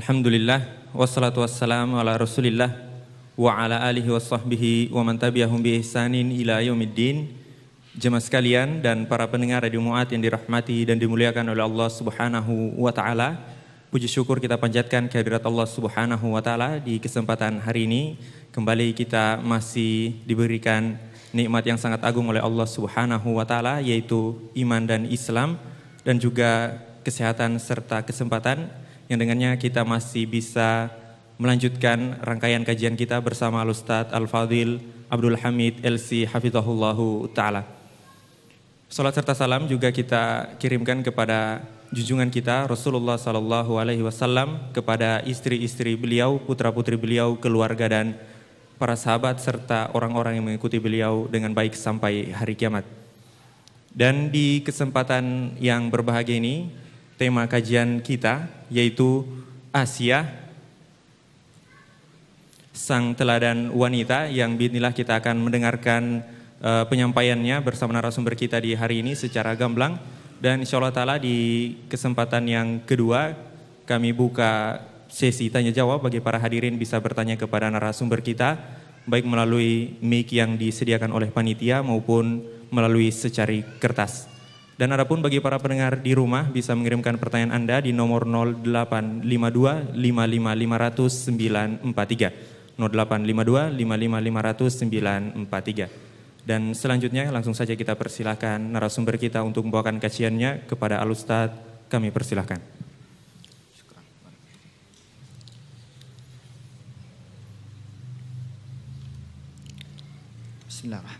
Alhamdulillah wassalatu wassalamu ala Rasulillah wa ala alihi washabbihi wa man bi ihsanin ila yaumiddin. Jemaah sekalian dan para pendengar Radio Muat yang dirahmati dan dimuliakan oleh Allah Subhanahu wa taala. Puji syukur kita panjatkan kehadirat Allah Subhanahu wa taala di kesempatan hari ini. Kembali kita masih diberikan nikmat yang sangat agung oleh Allah Subhanahu wa taala yaitu iman dan Islam dan juga kesehatan serta kesempatan yang dengannya kita masih bisa melanjutkan rangkaian kajian kita bersama Al-Ustaz Al-Fadil Abdul Hamid LC Hafizahullahu Ta'ala. Salat serta salam juga kita kirimkan kepada junjungan kita Rasulullah Sallallahu Alaihi Wasallam kepada istri-istri beliau, putra-putri beliau, keluarga dan para sahabat serta orang-orang yang mengikuti beliau dengan baik sampai hari kiamat. Dan di kesempatan yang berbahagia ini, tema kajian kita yaitu Asia sang teladan wanita yang binilah kita akan mendengarkan uh, penyampaiannya bersama narasumber kita di hari ini secara gamblang dan insya Allah ta'ala di kesempatan yang kedua kami buka sesi tanya jawab bagi para hadirin bisa bertanya kepada narasumber kita baik melalui mic yang disediakan oleh panitia maupun melalui secari kertas. Dan adapun bagi para pendengar di rumah bisa mengirimkan pertanyaan Anda di nomor 0852 55500943. 0852 55500943. Dan selanjutnya langsung saja kita persilahkan narasumber kita untuk membawakan kajiannya kepada Alustad. Kami persilahkan. Bismillahirrahmanirrahim.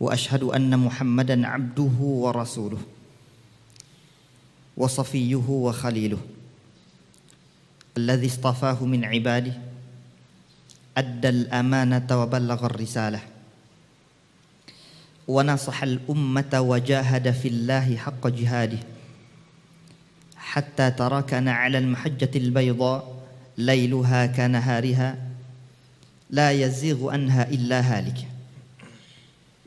واشهد ان محمدا عبده ورسوله وصفيه وخليله الذي اصطفاه من عباده ادى الامانه وبلغ الرساله ونصح الامه وجاهد في الله حق جهاده حتى تركنا على المحجه البيضاء ليلها كنهارها لا يزيغ عنها الا هالك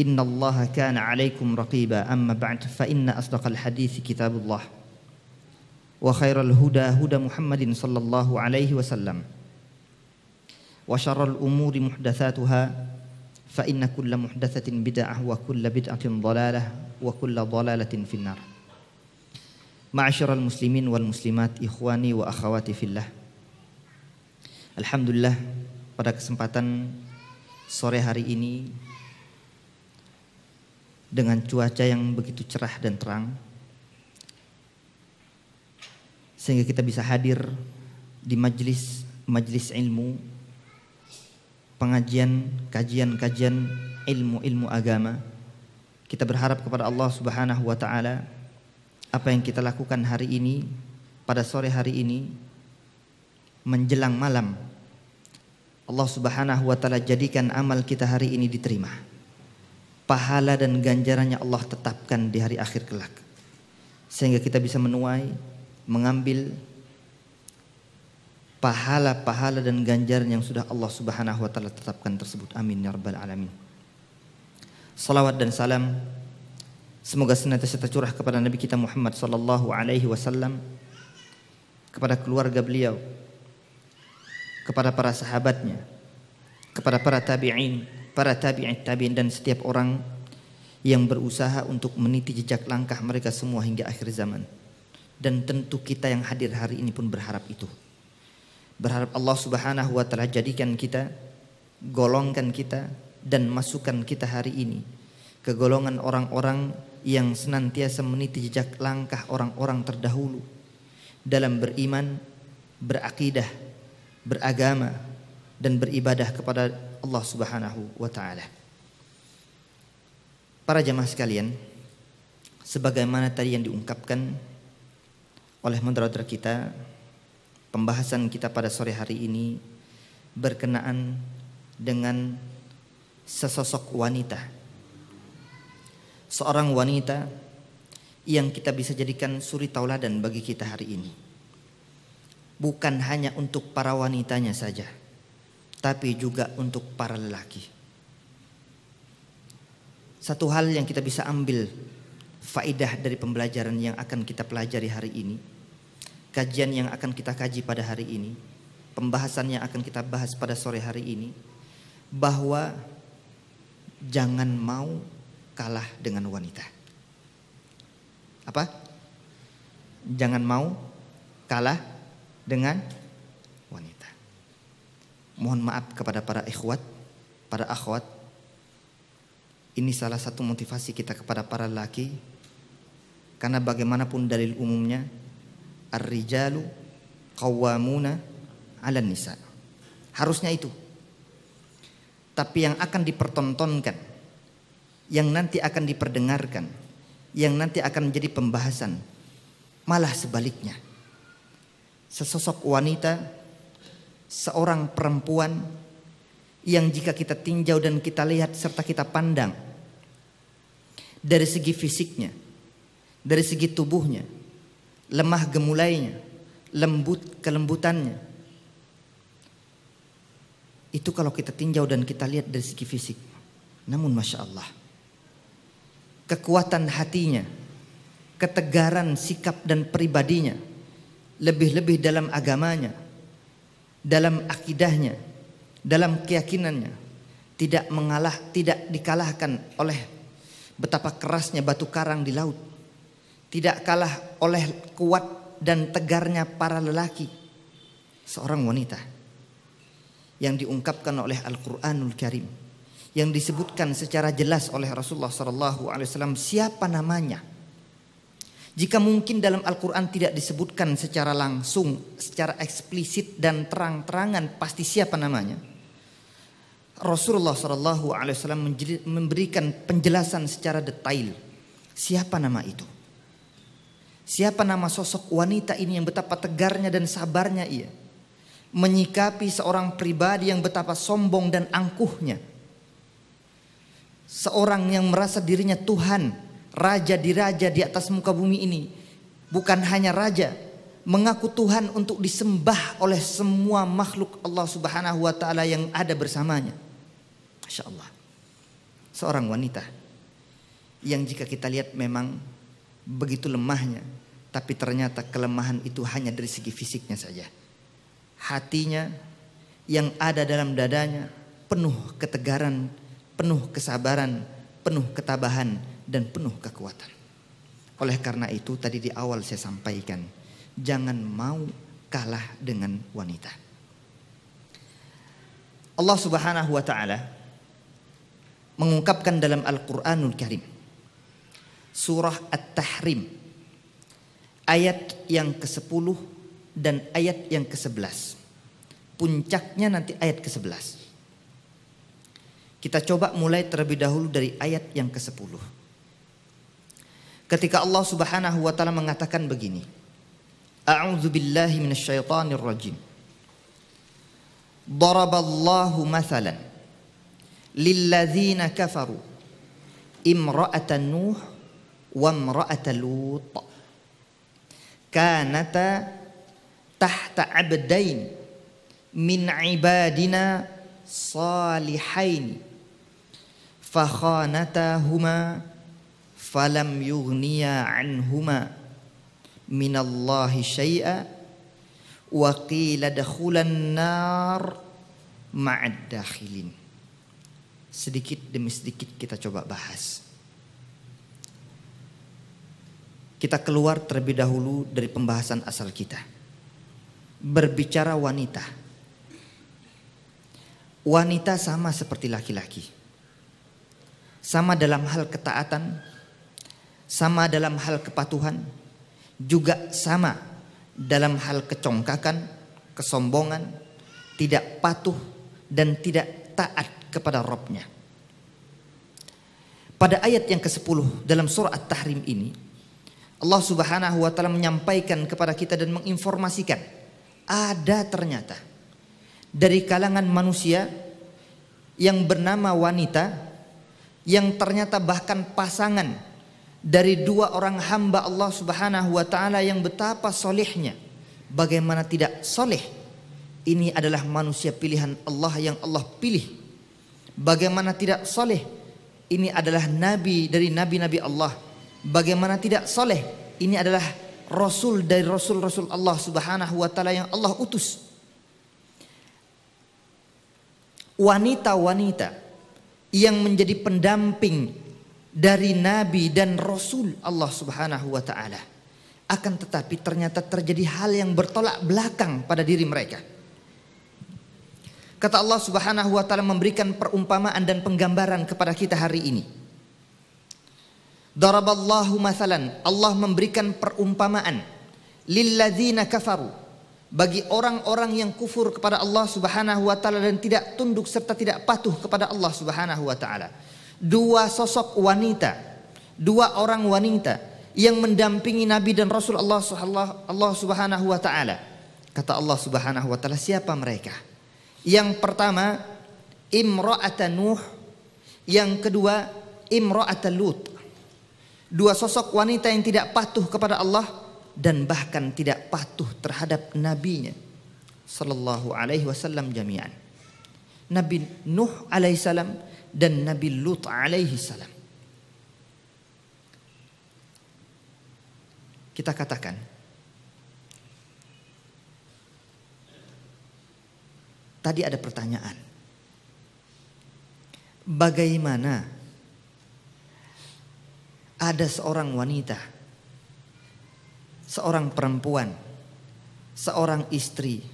إن الله كان عليكم رقيبا أما بعد فإن أصدق الحديث كتاب الله وخير الهدى هدى محمد صلى الله عليه وسلم وشر الأمور محدثاتها فإن كل محدثة بدعة وكل بدعة ضلالة وكل ضلالة في النار معشر المسلمين والمسلمات إخواني وأخواتي في الله الحمد لله pada kesempatan sore hari ini dengan cuaca yang begitu cerah dan terang. Sehingga kita bisa hadir di majelis majelis ilmu, pengajian, kajian-kajian ilmu-ilmu agama. Kita berharap kepada Allah Subhanahu wa taala apa yang kita lakukan hari ini pada sore hari ini menjelang malam Allah Subhanahu wa taala jadikan amal kita hari ini diterima pahala dan ganjarannya Allah tetapkan di hari akhir kelak. Sehingga kita bisa menuai, mengambil pahala-pahala dan ganjaran yang sudah Allah Subhanahu wa taala tetapkan tersebut. Amin ya rabbal alamin. Salawat dan salam semoga senantiasa tercurah kepada Nabi kita Muhammad sallallahu alaihi wasallam kepada keluarga beliau, kepada para sahabatnya, kepada para tabi'in, para tabi'in tabi'in dan setiap orang yang berusaha untuk meniti jejak langkah mereka semua hingga akhir zaman. Dan tentu kita yang hadir hari ini pun berharap itu. Berharap Allah Subhanahu wa taala jadikan kita, golongkan kita dan masukkan kita hari ini ke golongan orang-orang yang senantiasa meniti jejak langkah orang-orang terdahulu dalam beriman, berakidah, beragama dan beribadah kepada Allah Subhanahu wa taala. Para jamaah sekalian, sebagaimana tadi yang diungkapkan oleh moderator kita, pembahasan kita pada sore hari ini berkenaan dengan sesosok wanita. Seorang wanita yang kita bisa jadikan suri tauladan bagi kita hari ini. Bukan hanya untuk para wanitanya saja tapi juga untuk para lelaki. Satu hal yang kita bisa ambil faidah dari pembelajaran yang akan kita pelajari hari ini, kajian yang akan kita kaji pada hari ini, pembahasan yang akan kita bahas pada sore hari ini, bahwa jangan mau kalah dengan wanita. Apa? Jangan mau kalah dengan mohon maaf kepada para ikhwat, para akhwat. Ini salah satu motivasi kita kepada para laki. Karena bagaimanapun dalil umumnya, ar-rijalu qawwamuna 'ala nisa. Harusnya itu. Tapi yang akan dipertontonkan, yang nanti akan diperdengarkan, yang nanti akan menjadi pembahasan, malah sebaliknya. Sesosok wanita seorang perempuan yang jika kita tinjau dan kita lihat serta kita pandang dari segi fisiknya, dari segi tubuhnya, lemah gemulainya, lembut kelembutannya. Itu kalau kita tinjau dan kita lihat dari segi fisik. Namun Masya Allah. Kekuatan hatinya. Ketegaran sikap dan pribadinya. Lebih-lebih dalam agamanya dalam akidahnya, dalam keyakinannya tidak mengalah, tidak dikalahkan oleh betapa kerasnya batu karang di laut. Tidak kalah oleh kuat dan tegarnya para lelaki seorang wanita yang diungkapkan oleh Al-Qur'anul Karim yang disebutkan secara jelas oleh Rasulullah sallallahu alaihi wasallam siapa namanya jika mungkin dalam Al-Quran tidak disebutkan secara langsung, secara eksplisit dan terang-terangan pasti siapa namanya. Rasulullah SAW memberikan penjelasan secara detail siapa nama itu. Siapa nama sosok wanita ini yang betapa tegarnya dan sabarnya ia. Menyikapi seorang pribadi yang betapa sombong dan angkuhnya. Seorang yang merasa dirinya Tuhan raja diraja di atas muka bumi ini bukan hanya raja mengaku Tuhan untuk disembah oleh semua makhluk Allah Subhanahu wa taala yang ada bersamanya. Masya Allah. Seorang wanita yang jika kita lihat memang begitu lemahnya, tapi ternyata kelemahan itu hanya dari segi fisiknya saja. Hatinya yang ada dalam dadanya penuh ketegaran, penuh kesabaran, penuh ketabahan dan penuh kekuatan. Oleh karena itu tadi di awal saya sampaikan, jangan mau kalah dengan wanita. Allah Subhanahu wa taala mengungkapkan dalam Al-Qur'anul Karim surah At-Tahrim ayat yang ke-10 dan ayat yang ke-11. Puncaknya nanti ayat ke-11. Kita coba mulai terlebih dahulu dari ayat yang ke-10. Ketika Allah Subhanahu wa taala mengatakan begini. A'udzu billahi minasyaitonir rajim. Daraballahu mathalan lilladzina kafaru imra'atan nuh wa imra'atan lut. Kanata tahta 'abdain min 'ibadina salihain fakhanatahuma falam yughniya anhuma minallahi syai'a wa qila dakhulan nar ma'addakhilin sedikit demi sedikit kita coba bahas kita keluar terlebih dahulu dari pembahasan asal kita berbicara wanita wanita sama seperti laki-laki sama dalam hal ketaatan sama dalam hal kepatuhan, juga sama dalam hal kecongkakan, kesombongan, tidak patuh dan tidak taat kepada Robnya. Pada ayat yang ke-10 dalam surah At-Tahrim ini, Allah Subhanahu wa taala menyampaikan kepada kita dan menginformasikan ada ternyata dari kalangan manusia yang bernama wanita yang ternyata bahkan pasangan dari dua orang hamba Allah Subhanahu wa taala yang betapa solehnya. Bagaimana tidak soleh? Ini adalah manusia pilihan Allah yang Allah pilih. Bagaimana tidak soleh? Ini adalah nabi dari nabi-nabi Allah. Bagaimana tidak soleh? Ini adalah rasul dari rasul-rasul Allah Subhanahu wa taala yang Allah utus. Wanita-wanita yang menjadi pendamping dari nabi dan rasul Allah Subhanahu wa taala. Akan tetapi ternyata terjadi hal yang bertolak belakang pada diri mereka. Kata Allah Subhanahu wa taala memberikan perumpamaan dan penggambaran kepada kita hari ini. Daraballahu masalan, Allah memberikan perumpamaan lilladzina kafaru bagi orang-orang yang kufur kepada Allah Subhanahu wa taala dan tidak tunduk serta tidak patuh kepada Allah Subhanahu wa taala dua sosok wanita, dua orang wanita yang mendampingi Nabi dan Rasul Allah Allah Subhanahu wa taala. Kata Allah Subhanahu wa taala, siapa mereka? Yang pertama, imra'atan Nuh, yang kedua, imra'atan Lut. Dua sosok wanita yang tidak patuh kepada Allah dan bahkan tidak patuh terhadap nabinya sallallahu alaihi wasallam jami'an. Nabi Nuh alaihissalam dan Nabi Lut alaihi salam. Kita katakan Tadi ada pertanyaan. Bagaimana ada seorang wanita, seorang perempuan, seorang istri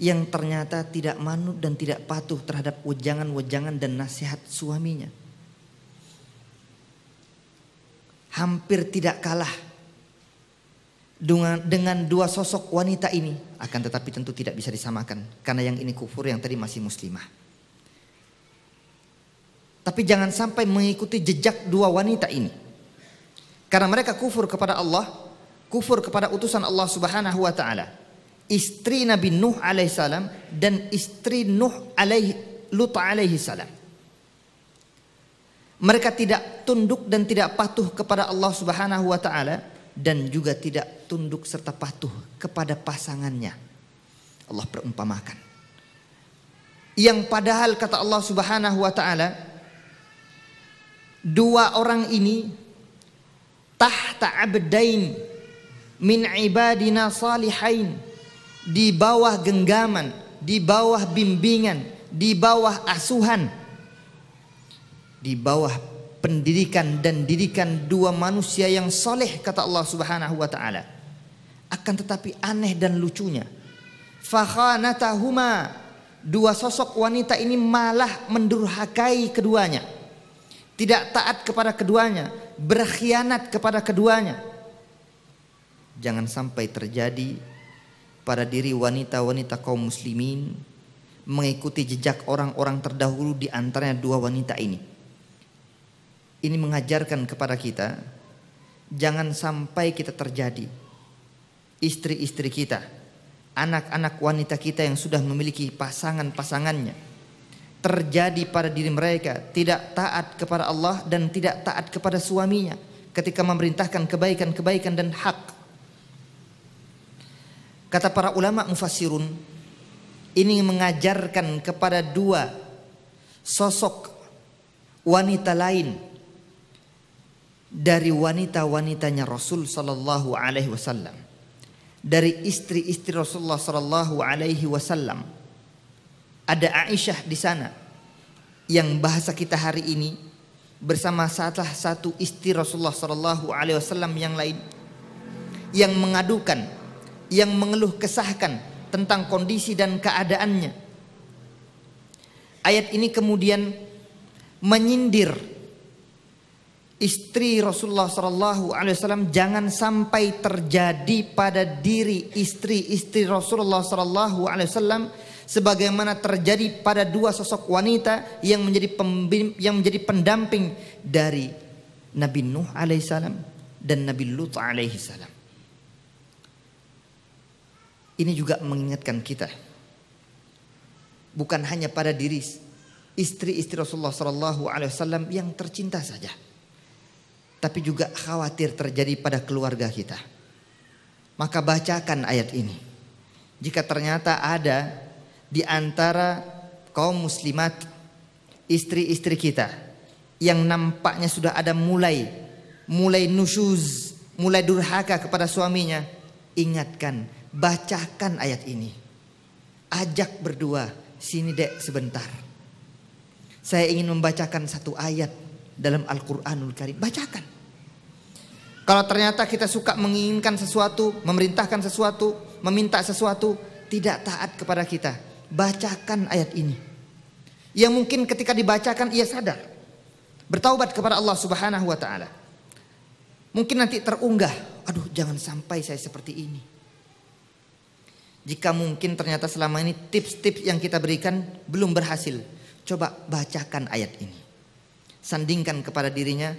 yang ternyata tidak manut dan tidak patuh terhadap wejangan-wejangan dan nasihat suaminya. Hampir tidak kalah dengan, dengan dua sosok wanita ini. Akan tetapi tentu tidak bisa disamakan. Karena yang ini kufur yang tadi masih muslimah. Tapi jangan sampai mengikuti jejak dua wanita ini. Karena mereka kufur kepada Allah. Kufur kepada utusan Allah subhanahu wa ta'ala istri Nabi Nuh alaihissalam dan istri Nuh alaihi Lut alaihissalam. Mereka tidak tunduk dan tidak patuh kepada Allah Subhanahu wa taala dan juga tidak tunduk serta patuh kepada pasangannya. Allah perumpamakan. Yang padahal kata Allah Subhanahu wa taala dua orang ini tahta abdain min ibadina salihain di bawah genggaman, di bawah bimbingan, di bawah asuhan, di bawah pendidikan dan didikan dua manusia yang soleh kata Allah Subhanahu wa taala. Akan tetapi aneh dan lucunya, fakhanatahuma dua sosok wanita ini malah mendurhakai keduanya. Tidak taat kepada keduanya, berkhianat kepada keduanya. Jangan sampai terjadi pada diri wanita-wanita kaum muslimin mengikuti jejak orang-orang terdahulu di antaranya dua wanita ini. Ini mengajarkan kepada kita jangan sampai kita terjadi istri-istri kita, anak-anak wanita kita yang sudah memiliki pasangan-pasangannya terjadi pada diri mereka tidak taat kepada Allah dan tidak taat kepada suaminya ketika memerintahkan kebaikan-kebaikan dan hak Kata para ulama mufassirun ini mengajarkan kepada dua sosok wanita lain dari wanita-wanitanya Rasul sallallahu alaihi wasallam. Dari istri-istri Rasulullah sallallahu alaihi wasallam. Ada Aisyah di sana yang bahasa kita hari ini bersama salah satu istri Rasulullah sallallahu alaihi wasallam yang lain yang mengadukan yang mengeluh kesahkan tentang kondisi dan keadaannya. Ayat ini kemudian menyindir istri Rasulullah Shallallahu Alaihi Wasallam jangan sampai terjadi pada diri istri-istri Rasulullah Shallallahu Alaihi Wasallam sebagaimana terjadi pada dua sosok wanita yang menjadi pembim, yang menjadi pendamping dari Nabi Nuh alaihissalam dan Nabi Lut alaihissalam. Ini juga mengingatkan kita. Bukan hanya pada diri istri-istri Rasulullah SAW yang tercinta saja, tapi juga khawatir terjadi pada keluarga kita. Maka bacakan ayat ini. Jika ternyata ada di antara kaum muslimat istri-istri kita yang nampaknya sudah ada mulai mulai nusyuz, mulai durhaka kepada suaminya, ingatkan bacakan ayat ini. Ajak berdua, sini dek sebentar. Saya ingin membacakan satu ayat dalam Al-Quranul Karim. Bacakan. Kalau ternyata kita suka menginginkan sesuatu, memerintahkan sesuatu, meminta sesuatu, tidak taat kepada kita. Bacakan ayat ini. Yang mungkin ketika dibacakan ia sadar. Bertaubat kepada Allah subhanahu wa ta'ala. Mungkin nanti terunggah. Aduh jangan sampai saya seperti ini. Jika mungkin ternyata selama ini tips-tips yang kita berikan belum berhasil, coba bacakan ayat ini. Sandingkan kepada dirinya,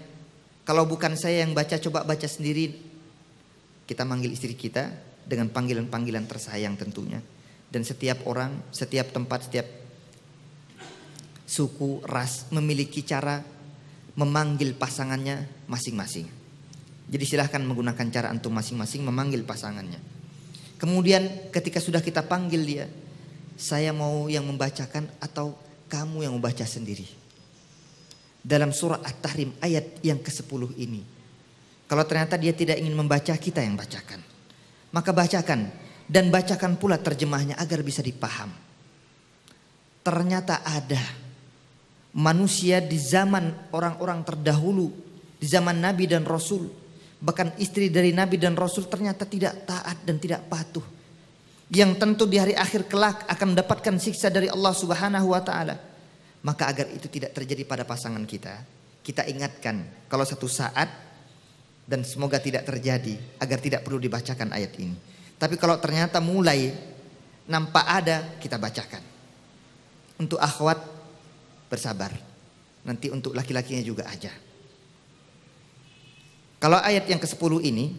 kalau bukan saya yang baca, coba baca sendiri. Kita manggil istri kita dengan panggilan-panggilan tersayang tentunya. Dan setiap orang, setiap tempat, setiap suku, ras memiliki cara memanggil pasangannya masing-masing. Jadi silahkan menggunakan cara antum masing-masing memanggil pasangannya. Kemudian ketika sudah kita panggil dia, saya mau yang membacakan atau kamu yang membaca sendiri. Dalam surah At-Tahrim ayat yang ke-10 ini. Kalau ternyata dia tidak ingin membaca, kita yang bacakan. Maka bacakan dan bacakan pula terjemahnya agar bisa dipaham. Ternyata ada manusia di zaman orang-orang terdahulu, di zaman nabi dan rasul Bahkan istri dari Nabi dan Rasul ternyata tidak taat dan tidak patuh. Yang tentu di hari akhir kelak akan mendapatkan siksa dari Allah subhanahu wa ta'ala. Maka agar itu tidak terjadi pada pasangan kita. Kita ingatkan kalau satu saat dan semoga tidak terjadi. Agar tidak perlu dibacakan ayat ini. Tapi kalau ternyata mulai nampak ada kita bacakan. Untuk akhwat bersabar. Nanti untuk laki-lakinya juga aja. Kalau ayat yang ke-10 ini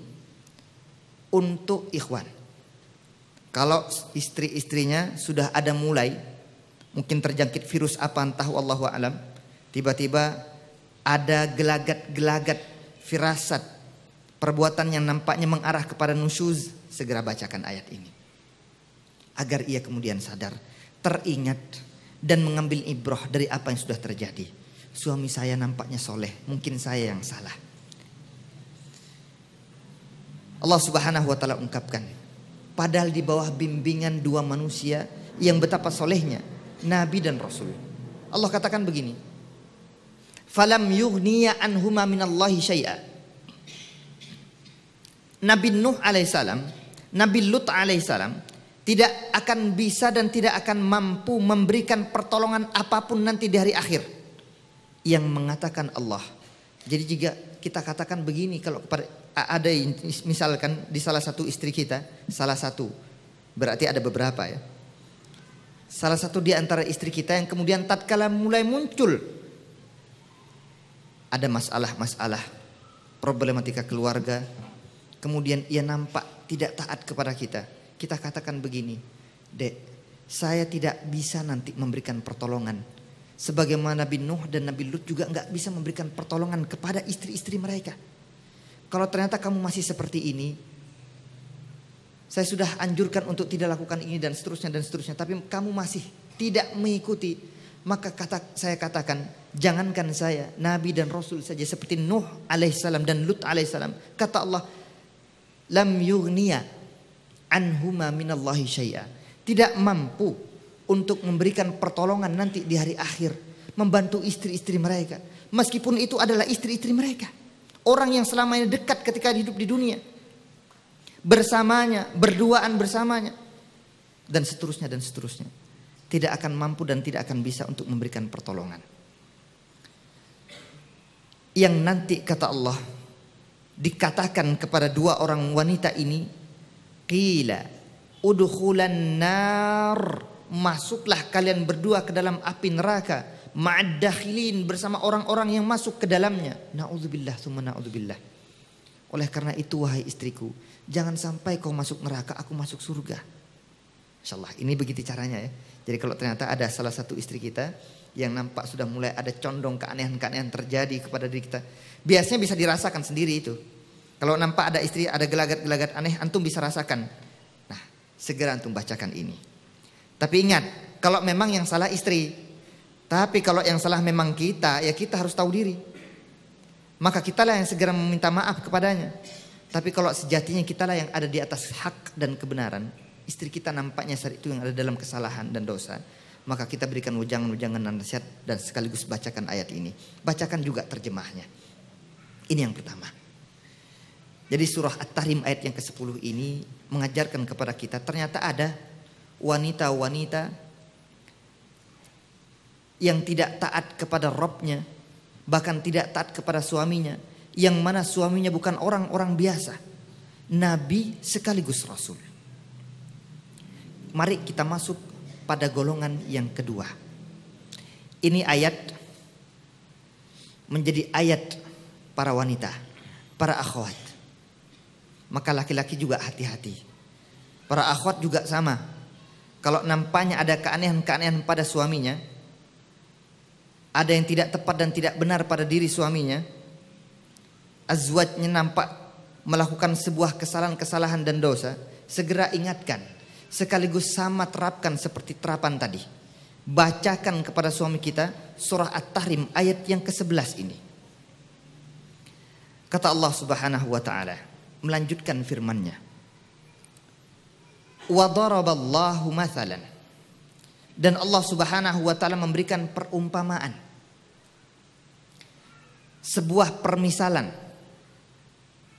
untuk ikhwan. Kalau istri-istrinya sudah ada mulai mungkin terjangkit virus apa entah Allah alam, tiba-tiba ada gelagat-gelagat firasat perbuatan yang nampaknya mengarah kepada nusyuz, segera bacakan ayat ini. Agar ia kemudian sadar, teringat dan mengambil ibroh dari apa yang sudah terjadi. Suami saya nampaknya soleh, mungkin saya yang salah Allah Subhanahu wa taala ungkapkan. Padahal di bawah bimbingan dua manusia yang betapa solehnya, nabi dan rasul. Allah katakan begini. Falam yughniya anhuma minallahi syai'a. Nabi Nuh alaihissalam, Nabi Lut alaihissalam tidak akan bisa dan tidak akan mampu memberikan pertolongan apapun nanti di hari akhir. Yang mengatakan Allah. Jadi jika kita katakan begini kalau ada misalkan di salah satu istri kita, salah satu. Berarti ada beberapa ya. Salah satu di antara istri kita yang kemudian tatkala mulai muncul ada masalah-masalah problematika keluarga, kemudian ia nampak tidak taat kepada kita. Kita katakan begini, "Dek, saya tidak bisa nanti memberikan pertolongan." Sebagaimana Nabi Nuh dan Nabi Lut juga nggak bisa memberikan pertolongan kepada istri-istri mereka. Kalau ternyata kamu masih seperti ini, saya sudah anjurkan untuk tidak lakukan ini dan seterusnya dan seterusnya, tapi kamu masih tidak mengikuti, maka kata saya katakan, jangankan saya, nabi dan rasul saja seperti Nuh alaihissalam dan Lut alaihissalam, kata Allah, lam yughniya anhuma minallahi syai'a. Tidak mampu untuk memberikan pertolongan nanti di hari akhir, membantu istri-istri mereka, meskipun itu adalah istri-istri mereka. Orang yang selama ini dekat ketika hidup di dunia. Bersamanya, berduaan bersamanya. Dan seterusnya dan seterusnya. Tidak akan mampu dan tidak akan bisa untuk memberikan pertolongan. Yang nanti kata Allah dikatakan kepada dua orang wanita ini qila udkhulan nar masuklah kalian berdua ke dalam api neraka ma'addakhilin bersama orang-orang yang masuk ke dalamnya. Nauzubillah tsumma nauzubillah. Oleh karena itu wahai istriku, jangan sampai kau masuk neraka, aku masuk surga. Insyaallah ini begitu caranya ya. Jadi kalau ternyata ada salah satu istri kita yang nampak sudah mulai ada condong keanehan-keanehan terjadi kepada diri kita, biasanya bisa dirasakan sendiri itu. Kalau nampak ada istri ada gelagat-gelagat aneh, antum bisa rasakan. Nah, segera antum bacakan ini. Tapi ingat, kalau memang yang salah istri, tapi kalau yang salah memang kita, ya kita harus tahu diri. Maka kitalah yang segera meminta maaf kepadanya. Tapi kalau sejatinya kitalah yang ada di atas hak dan kebenaran, istri kita nampaknya saat itu yang ada dalam kesalahan dan dosa, maka kita berikan ujangan-ujangan dan nasihat dan sekaligus bacakan ayat ini. Bacakan juga terjemahnya. Ini yang pertama. Jadi surah At-Tahrim ayat yang ke-10 ini mengajarkan kepada kita ternyata ada wanita-wanita yang tidak taat kepada Robnya, bahkan tidak taat kepada suaminya, yang mana suaminya bukan orang-orang biasa, nabi sekaligus rasul. Mari kita masuk pada golongan yang kedua. Ini ayat menjadi ayat para wanita, para akhwat. Maka laki-laki juga hati-hati. Para akhwat juga sama. Kalau nampaknya ada keanehan-keanehan pada suaminya, ada yang tidak tepat dan tidak benar pada diri suaminya, azwajnya nampak melakukan sebuah kesalahan-kesalahan dan dosa, segera ingatkan, sekaligus sama terapkan seperti terapan tadi. Bacakan kepada suami kita surah At-Tahrim ayat yang ke-11 ini. Kata Allah Subhanahu wa taala melanjutkan firman-Nya. Wa daraballahu mathalan. Dan Allah Subhanahu wa taala memberikan perumpamaan sebuah permisalan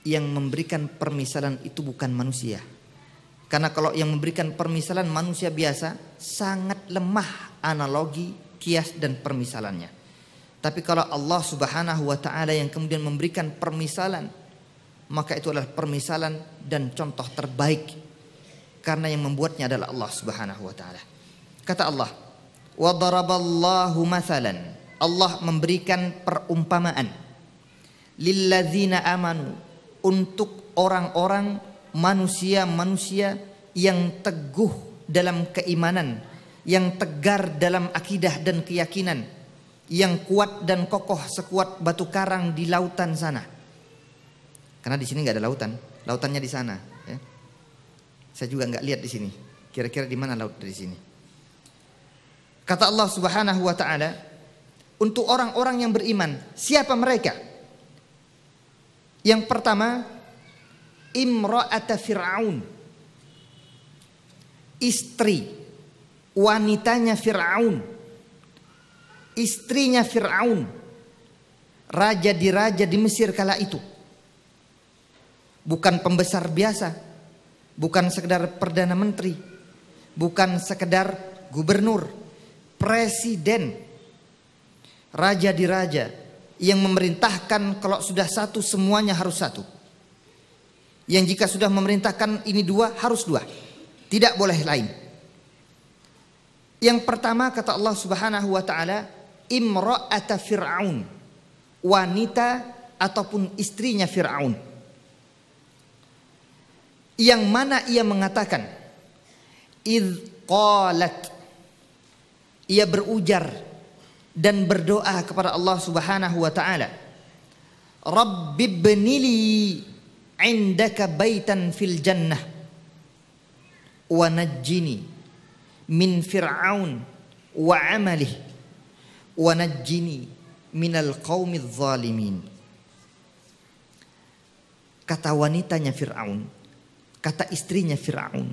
yang memberikan permisalan itu bukan manusia. Karena kalau yang memberikan permisalan manusia biasa sangat lemah analogi, kias dan permisalannya. Tapi kalau Allah Subhanahu wa taala yang kemudian memberikan permisalan maka itu adalah permisalan dan contoh terbaik karena yang membuatnya adalah Allah Subhanahu wa taala. Kata Allah, "Wa daraballahu mathalan" Allah memberikan perumpamaan lilladzina amanu untuk orang-orang manusia-manusia yang teguh dalam keimanan, yang tegar dalam akidah dan keyakinan, yang kuat dan kokoh sekuat batu karang di lautan sana. Karena di sini nggak ada lautan, lautannya di sana. Ya. Saya juga nggak lihat di sini. Kira-kira di mana laut dari sini? Kata Allah Subhanahu wa taala, untuk orang-orang yang beriman. Siapa mereka? Yang pertama, imra'ata Fir'aun. Istri, wanitanya Fir'aun. Istrinya Fir'aun. Raja di raja di Mesir kala itu. Bukan pembesar biasa. Bukan sekedar Perdana Menteri. Bukan sekedar gubernur. Presiden raja di raja yang memerintahkan kalau sudah satu semuanya harus satu. Yang jika sudah memerintahkan ini dua harus dua. Tidak boleh lain. Yang pertama kata Allah Subhanahu wa taala, imra'ata fir'aun. Wanita ataupun istrinya Firaun. Yang mana ia mengatakan, "Idh qalat." Ia berujar dan berdoa kepada Allah Subhanahu wa taala. Rabbibnili indaka baitan fil jannah wa najjini min fir'aun wa amalihi wa najjini minal qaumidh zalimin. Kata wanitanya Fir'aun, kata istrinya Fir'aun,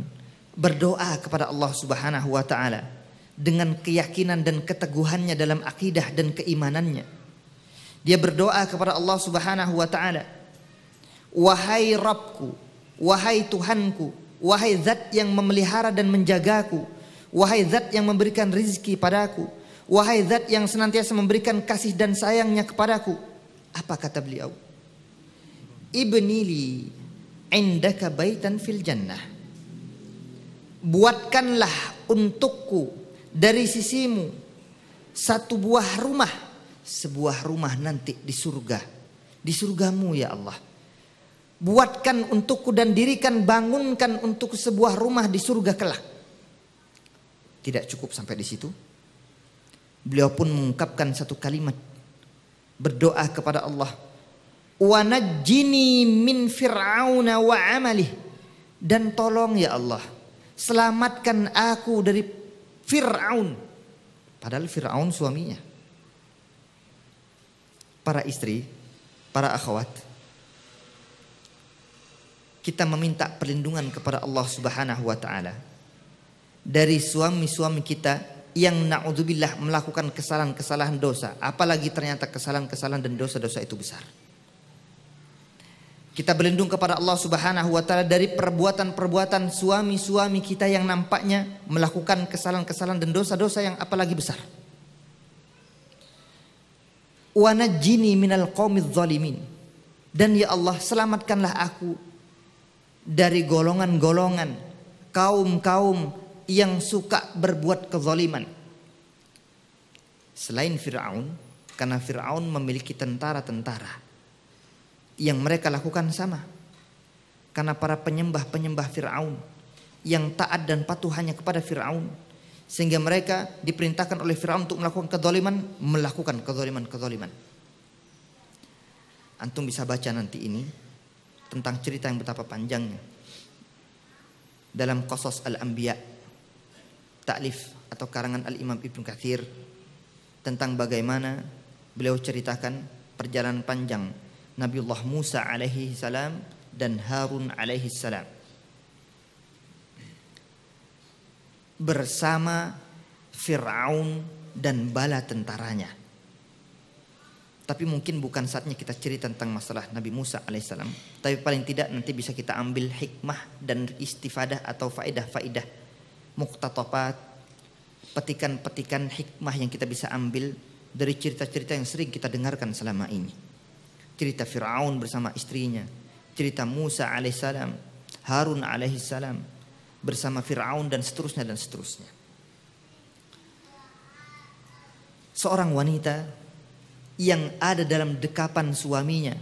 berdoa kepada Allah Subhanahu wa taala dengan keyakinan dan keteguhannya dalam akidah dan keimanannya. Dia berdoa kepada Allah Subhanahu wa taala, "Wahai Rabbku, wahai Tuhanku, wahai zat yang memelihara dan menjagaku, wahai zat yang memberikan rizki padaku, wahai zat yang senantiasa memberikan kasih dan sayangnya kepadaku." Apa kata beliau? Ibnili indaka baitan fil jannah. Buatkanlah untukku dari sisimu satu buah rumah, sebuah rumah nanti di surga, di surgamu ya Allah. Buatkan untukku dan dirikan bangunkan untuk sebuah rumah di surga kelak. Tidak cukup sampai di situ. Beliau pun mengungkapkan satu kalimat berdoa kepada Allah. wanajini min fir'auna wa amalih. Dan tolong ya Allah, selamatkan aku dari Fir'aun. Padahal Fir'aun suaminya. Para istri, para akhwat. Kita meminta perlindungan kepada Allah subhanahu wa ta'ala. Dari suami-suami kita yang na'udzubillah melakukan kesalahan-kesalahan dosa. Apalagi ternyata kesalahan-kesalahan dan dosa-dosa itu besar. Kita berlindung kepada Allah Subhanahu wa taala dari perbuatan-perbuatan suami-suami kita yang nampaknya melakukan kesalahan-kesalahan dan dosa-dosa yang apalagi besar. Wa najjini minal zalimin. Dan ya Allah, selamatkanlah aku dari golongan-golongan kaum-kaum yang suka berbuat kezaliman. Selain Firaun, karena Firaun memiliki tentara-tentara yang mereka lakukan sama. Karena para penyembah-penyembah Fir'aun yang taat dan patuh hanya kepada Fir'aun. Sehingga mereka diperintahkan oleh Fir'aun untuk melakukan kedoliman, melakukan kedoliman-kedoliman. Antum bisa baca nanti ini tentang cerita yang betapa panjangnya. Dalam kosos Al-Anbiya, taklif atau karangan Al-Imam Ibn Kathir tentang bagaimana beliau ceritakan perjalanan panjang Nabiullah Musa alaihi salam dan Harun alaihi salam bersama Fir'aun dan bala tentaranya. Tapi mungkin bukan saatnya kita cerita tentang masalah Nabi Musa alaihissalam. Tapi paling tidak nanti bisa kita ambil hikmah dan istifadah atau faidah, faedah muktatopat, petikan-petikan hikmah yang kita bisa ambil dari cerita-cerita yang sering kita dengarkan selama ini cerita Firaun bersama istrinya, cerita Musa alaihissalam, Harun alaihissalam bersama Firaun dan seterusnya dan seterusnya. Seorang wanita yang ada dalam dekapan suaminya,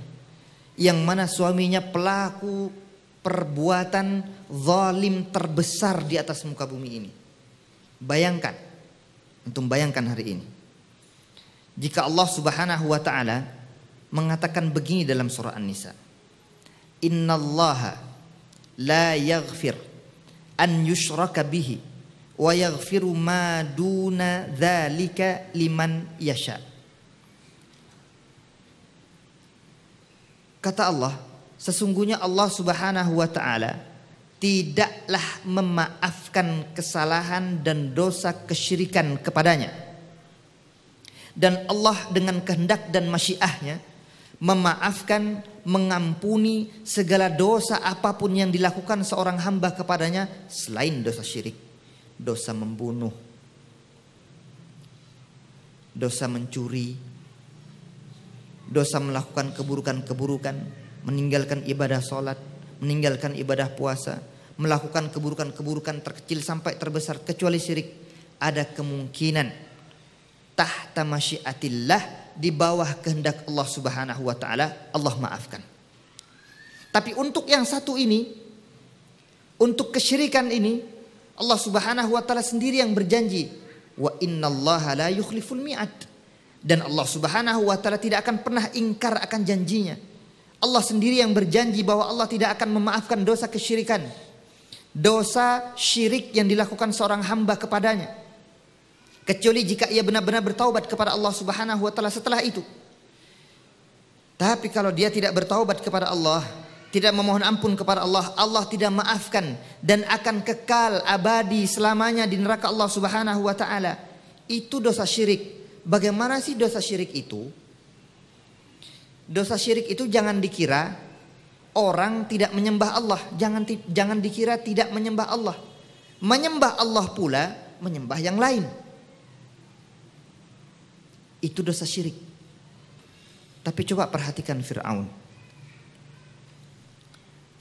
yang mana suaminya pelaku perbuatan zalim terbesar di atas muka bumi ini. Bayangkan, untuk bayangkan hari ini. Jika Allah Subhanahu wa taala mengatakan begini dalam surah An-Nisa. Innallaha la yaghfir an yushraka bihi wa yaghfiru ma duna dzalika liman yasha. Kata Allah, sesungguhnya Allah Subhanahu wa taala tidaklah memaafkan kesalahan dan dosa kesyirikan kepadanya. Dan Allah dengan kehendak dan masyiahnya memaafkan, mengampuni segala dosa apapun yang dilakukan seorang hamba kepadanya selain dosa syirik, dosa membunuh, dosa mencuri, dosa melakukan keburukan-keburukan, meninggalkan ibadah sholat, meninggalkan ibadah puasa, melakukan keburukan-keburukan terkecil sampai terbesar kecuali syirik ada kemungkinan tahta masyiatillah di bawah kehendak Allah Subhanahu wa taala, Allah maafkan. Tapi untuk yang satu ini, untuk kesyirikan ini, Allah Subhanahu wa taala sendiri yang berjanji, "Wa innallaha la yukhliful mi'ad." Dan Allah Subhanahu wa taala tidak akan pernah ingkar akan janjinya. Allah sendiri yang berjanji bahwa Allah tidak akan memaafkan dosa kesyirikan. Dosa syirik yang dilakukan seorang hamba kepadanya kecuali jika ia benar-benar bertaubat kepada Allah Subhanahu wa taala setelah itu. Tapi kalau dia tidak bertaubat kepada Allah, tidak memohon ampun kepada Allah, Allah tidak maafkan dan akan kekal abadi selamanya di neraka Allah Subhanahu wa taala. Itu dosa syirik. Bagaimana sih dosa syirik itu? Dosa syirik itu jangan dikira orang tidak menyembah Allah, jangan jangan dikira tidak menyembah Allah. Menyembah Allah pula menyembah yang lain. Itu dosa syirik. Tapi coba perhatikan Fir'aun.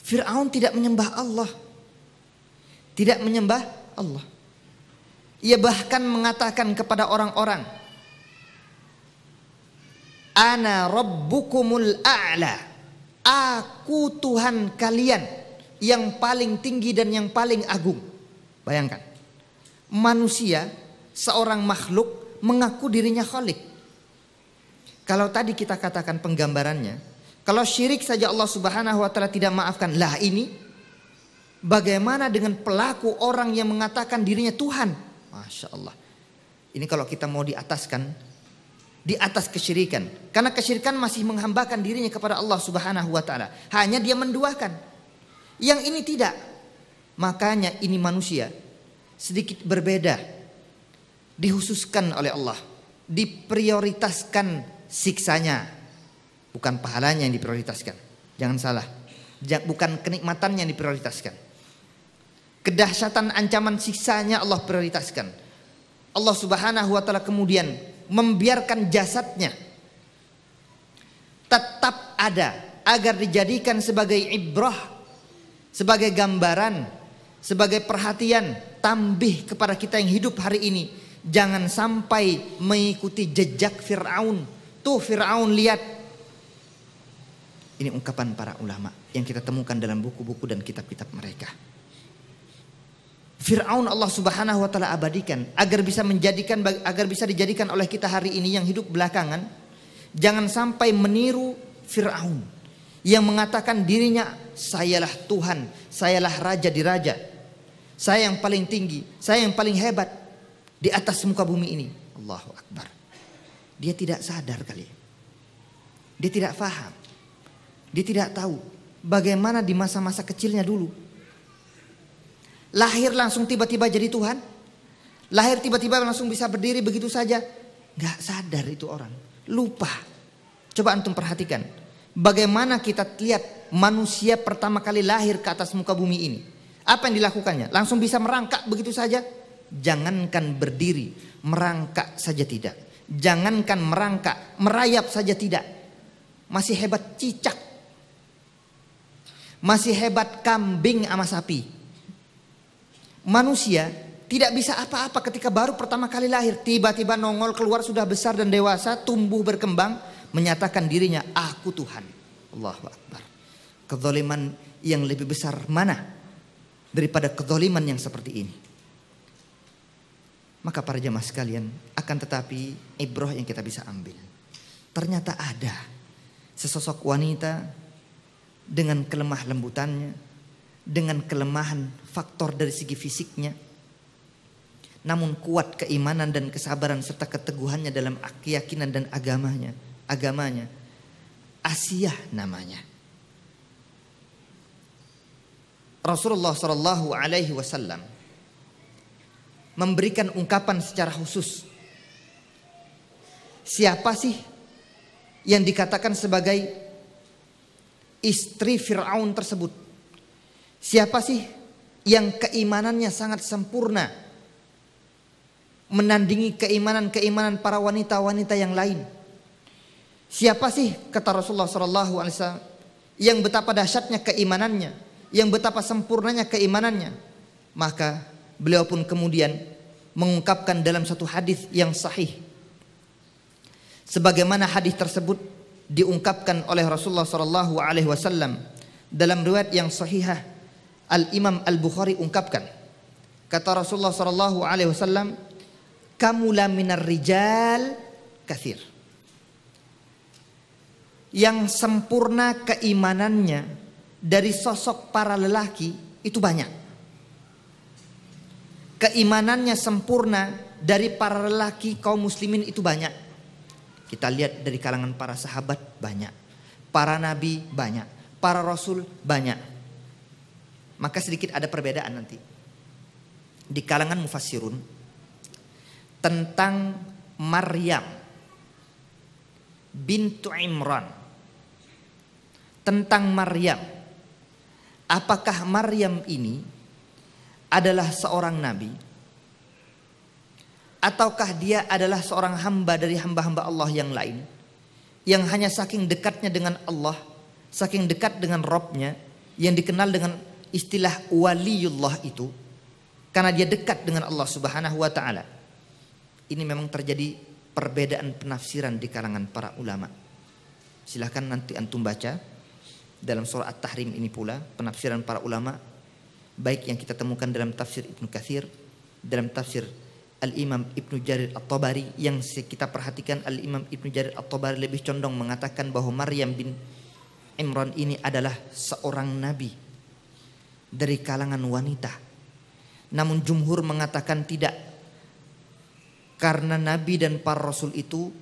Fir'aun tidak menyembah Allah. Tidak menyembah Allah. Ia bahkan mengatakan kepada orang-orang. Ana rabbukumul a'la. Aku Tuhan kalian yang paling tinggi dan yang paling agung. Bayangkan. Manusia, seorang makhluk mengaku dirinya kholik. Kalau tadi kita katakan penggambarannya, kalau syirik saja Allah Subhanahu wa taala tidak maafkan. Lah ini bagaimana dengan pelaku orang yang mengatakan dirinya Tuhan? Masya Allah. Ini kalau kita mau diataskan di atas kesyirikan. Karena kesyirikan masih menghambakan dirinya kepada Allah Subhanahu wa taala. Hanya dia menduakan. Yang ini tidak. Makanya ini manusia sedikit berbeda. Dihususkan oleh Allah, diprioritaskan siksanya bukan pahalanya yang diprioritaskan jangan salah bukan kenikmatan yang diprioritaskan kedahsyatan ancaman siksanya Allah prioritaskan Allah subhanahu wa ta'ala kemudian membiarkan jasadnya tetap ada agar dijadikan sebagai ibrah sebagai gambaran sebagai perhatian tambih kepada kita yang hidup hari ini jangan sampai mengikuti jejak Firaun Tuh Fir'aun lihat. Ini ungkapan para ulama yang kita temukan dalam buku-buku dan kitab-kitab mereka. Fir'aun Allah Subhanahu wa taala abadikan agar bisa menjadikan agar bisa dijadikan oleh kita hari ini yang hidup belakangan jangan sampai meniru Fir'aun yang mengatakan dirinya sayalah Tuhan, sayalah raja di raja. Saya yang paling tinggi, saya yang paling hebat di atas muka bumi ini. Allahu Akbar. Dia tidak sadar kali. Dia tidak paham. Dia tidak tahu bagaimana di masa-masa kecilnya dulu. Lahir langsung tiba-tiba jadi Tuhan. Lahir tiba-tiba langsung bisa berdiri begitu saja. Gak sadar itu orang. Lupa. Coba antum perhatikan. Bagaimana kita lihat manusia pertama kali lahir ke atas muka bumi ini. Apa yang dilakukannya? Langsung bisa merangkak begitu saja. Jangankan berdiri. Merangkak saja tidak Jangankan merangkak, merayap saja tidak. Masih hebat cicak. Masih hebat kambing sama sapi. Manusia tidak bisa apa-apa ketika baru pertama kali lahir. Tiba-tiba nongol keluar sudah besar dan dewasa, tumbuh berkembang. Menyatakan dirinya, aku Tuhan. Allahu Akbar. Kedoliman yang lebih besar mana daripada kedoliman yang seperti ini. Maka para jemaah sekalian, akan tetapi ibroh yang kita bisa ambil. Ternyata ada sesosok wanita dengan kelemah lembutannya, dengan kelemahan faktor dari segi fisiknya, namun kuat keimanan dan kesabaran serta keteguhannya dalam keyakinan dan agamanya, agamanya. Asia namanya. Rasulullah Shallallahu Alaihi Wasallam memberikan ungkapan secara khusus. Siapa sih yang dikatakan sebagai istri Firaun tersebut? Siapa sih yang keimanannya sangat sempurna menandingi keimanan-keimanan para wanita-wanita yang lain? Siapa sih kata Rasulullah SAW yang betapa dahsyatnya keimanannya, yang betapa sempurnanya keimanannya? Maka Beliau pun kemudian mengungkapkan dalam satu hadis yang sahih. Sebagaimana hadis tersebut diungkapkan oleh Rasulullah sallallahu alaihi wasallam dalam riwayat yang sahihah Al Imam Al Bukhari ungkapkan kata Rasulullah sallallahu alaihi wasallam kamula minar rijal kathir yang sempurna keimanannya dari sosok para lelaki itu banyak keimanannya sempurna dari para lelaki kaum muslimin itu banyak. Kita lihat dari kalangan para sahabat banyak, para nabi banyak, para rasul banyak. Maka sedikit ada perbedaan nanti. Di kalangan mufassirun tentang Maryam bintu Imran tentang Maryam apakah Maryam ini adalah seorang nabi? Ataukah dia adalah seorang hamba dari hamba-hamba Allah yang lain? Yang hanya saking dekatnya dengan Allah, saking dekat dengan Robnya, yang dikenal dengan istilah waliullah itu, karena dia dekat dengan Allah Subhanahu wa taala. Ini memang terjadi perbedaan penafsiran di kalangan para ulama. Silahkan nanti antum baca dalam surat At-Tahrim ini pula penafsiran para ulama baik yang kita temukan dalam tafsir Ibnu Katsir, dalam tafsir Al-Imam Ibnu Jarir At-Tabari yang kita perhatikan Al-Imam Ibnu Jarir At-Tabari lebih condong mengatakan bahwa Maryam bin Imran ini adalah seorang nabi dari kalangan wanita. Namun jumhur mengatakan tidak karena nabi dan para rasul itu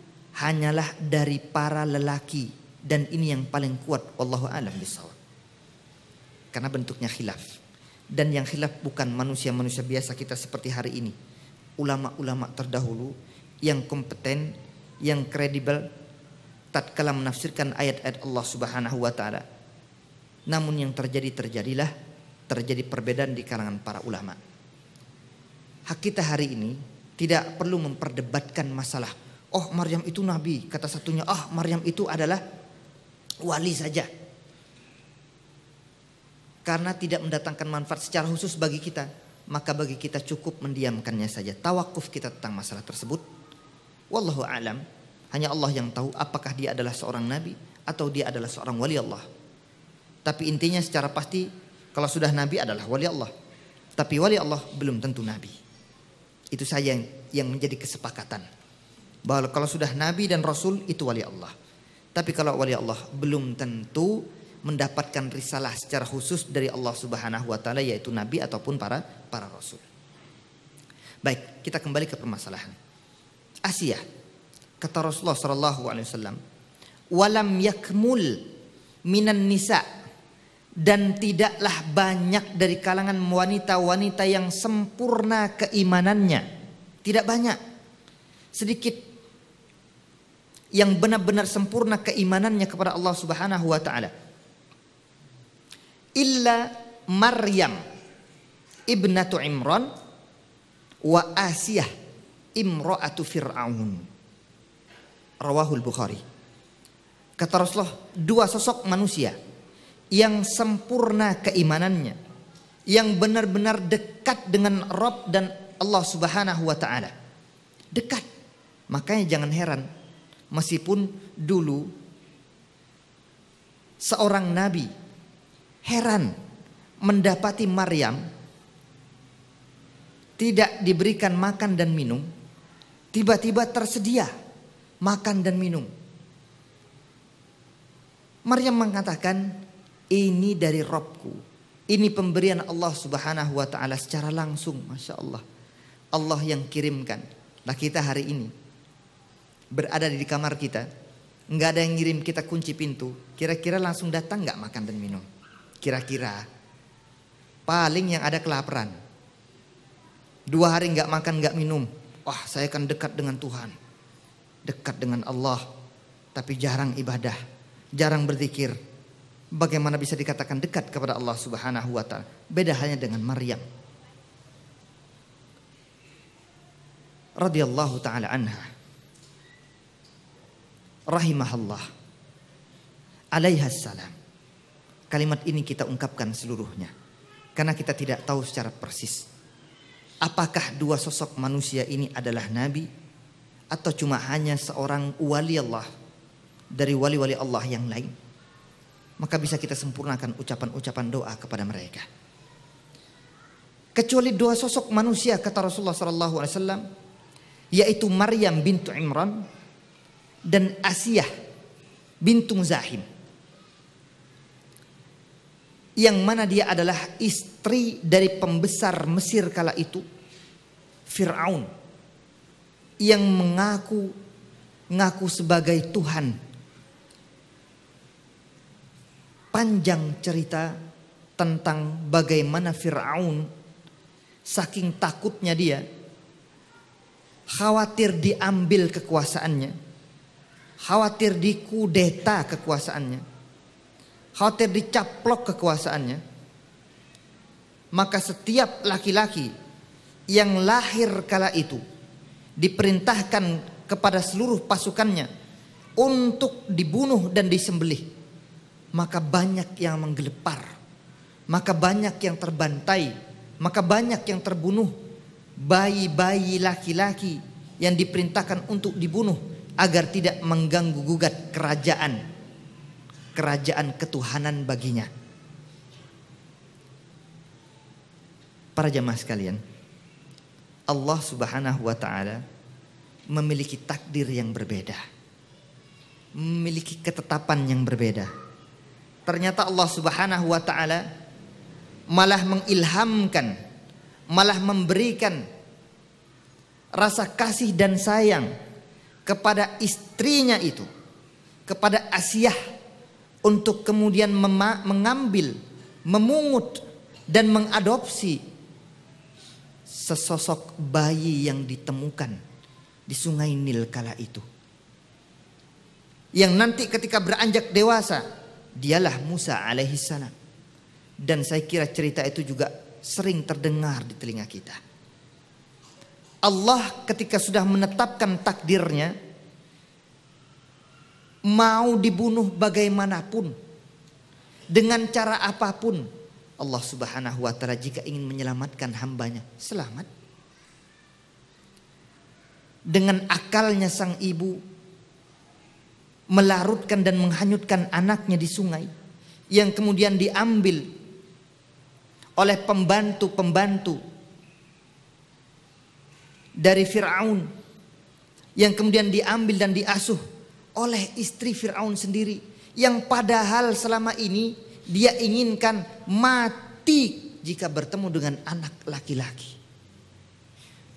hanyalah dari para lelaki dan ini yang paling kuat wallahu alam bisawab. Karena bentuknya khilaf dan yang khilaf bukan manusia-manusia biasa kita seperti hari ini. Ulama-ulama terdahulu yang kompeten, yang kredibel tatkala menafsirkan ayat-ayat Allah Subhanahu wa taala. Namun yang terjadi terjadilah terjadi perbedaan di kalangan para ulama. Hak kita hari ini tidak perlu memperdebatkan masalah. Oh, Maryam itu nabi, kata satunya, oh, Maryam itu adalah wali saja karena tidak mendatangkan manfaat secara khusus bagi kita, maka bagi kita cukup mendiamkannya saja. Tawakuf kita tentang masalah tersebut. Wallahu alam, hanya Allah yang tahu apakah dia adalah seorang nabi atau dia adalah seorang wali Allah. Tapi intinya secara pasti kalau sudah nabi adalah wali Allah. Tapi wali Allah belum tentu nabi. Itu saja yang, yang menjadi kesepakatan. Bahwa kalau sudah nabi dan rasul itu wali Allah. Tapi kalau wali Allah belum tentu mendapatkan risalah secara khusus dari Allah Subhanahu wa taala yaitu nabi ataupun para para rasul. Baik, kita kembali ke permasalahan. Asia. Kata Rasulullah sallallahu alaihi wasallam, "Walam yakmul minan nisa" dan tidaklah banyak dari kalangan wanita-wanita yang sempurna keimanannya. Tidak banyak. Sedikit yang benar-benar sempurna keimanannya kepada Allah Subhanahu wa taala illa Maryam ibnatu Imran wa Asiyah imra'atu Fir'aun. Rawahul Bukhari. Kata Rasulullah, dua sosok manusia yang sempurna keimanannya, yang benar-benar dekat dengan Rob dan Allah Subhanahu wa taala. Dekat. Makanya jangan heran meskipun dulu seorang nabi heran mendapati Maryam tidak diberikan makan dan minum, tiba-tiba tersedia makan dan minum. Maryam mengatakan, ini dari Robku. Ini pemberian Allah subhanahu wa ta'ala secara langsung. Masya Allah. Allah yang kirimkan. Nah kita hari ini berada di kamar kita. Nggak ada yang ngirim kita kunci pintu. Kira-kira langsung datang nggak makan dan minum? Kira-kira paling yang ada kelaparan. Dua hari nggak makan nggak minum. Wah saya kan dekat dengan Tuhan. Dekat dengan Allah. Tapi jarang ibadah. Jarang berzikir. Bagaimana bisa dikatakan dekat kepada Allah subhanahu wa ta'ala. Beda hanya dengan Maryam. radhiyallahu taala anha rahimahullah alaiha salam kalimat ini kita ungkapkan seluruhnya. Karena kita tidak tahu secara persis. Apakah dua sosok manusia ini adalah nabi atau cuma hanya seorang wali Allah dari wali-wali Allah yang lain? Maka bisa kita sempurnakan ucapan-ucapan doa kepada mereka. Kecuali dua sosok manusia kata Rasulullah SAW, yaitu Maryam bintu Imran dan Asiyah bintu Zahim yang mana dia adalah istri dari pembesar Mesir kala itu Firaun yang mengaku ngaku sebagai Tuhan. Panjang cerita tentang bagaimana Firaun saking takutnya dia khawatir diambil kekuasaannya, khawatir dikudeta kekuasaannya khawatir dicaplok kekuasaannya, maka setiap laki-laki yang lahir kala itu diperintahkan kepada seluruh pasukannya untuk dibunuh dan disembelih. Maka banyak yang menggelepar, maka banyak yang terbantai, maka banyak yang terbunuh. Bayi-bayi laki-laki yang diperintahkan untuk dibunuh agar tidak mengganggu gugat kerajaan kerajaan ketuhanan baginya. Para jamaah sekalian, Allah Subhanahu wa taala memiliki takdir yang berbeda. Memiliki ketetapan yang berbeda. Ternyata Allah Subhanahu wa taala malah mengilhamkan, malah memberikan rasa kasih dan sayang kepada istrinya itu, kepada Asiyah untuk kemudian mengambil, memungut dan mengadopsi sesosok bayi yang ditemukan di sungai Nil kala itu. Yang nanti ketika beranjak dewasa, dialah Musa alaihissalam. Dan saya kira cerita itu juga sering terdengar di telinga kita. Allah ketika sudah menetapkan takdirnya, mau dibunuh bagaimanapun dengan cara apapun Allah Subhanahu wa taala jika ingin menyelamatkan hambanya selamat dengan akalnya sang ibu melarutkan dan menghanyutkan anaknya di sungai yang kemudian diambil oleh pembantu-pembantu dari Firaun yang kemudian diambil dan diasuh oleh istri Firaun sendiri yang padahal selama ini dia inginkan mati jika bertemu dengan anak laki-laki.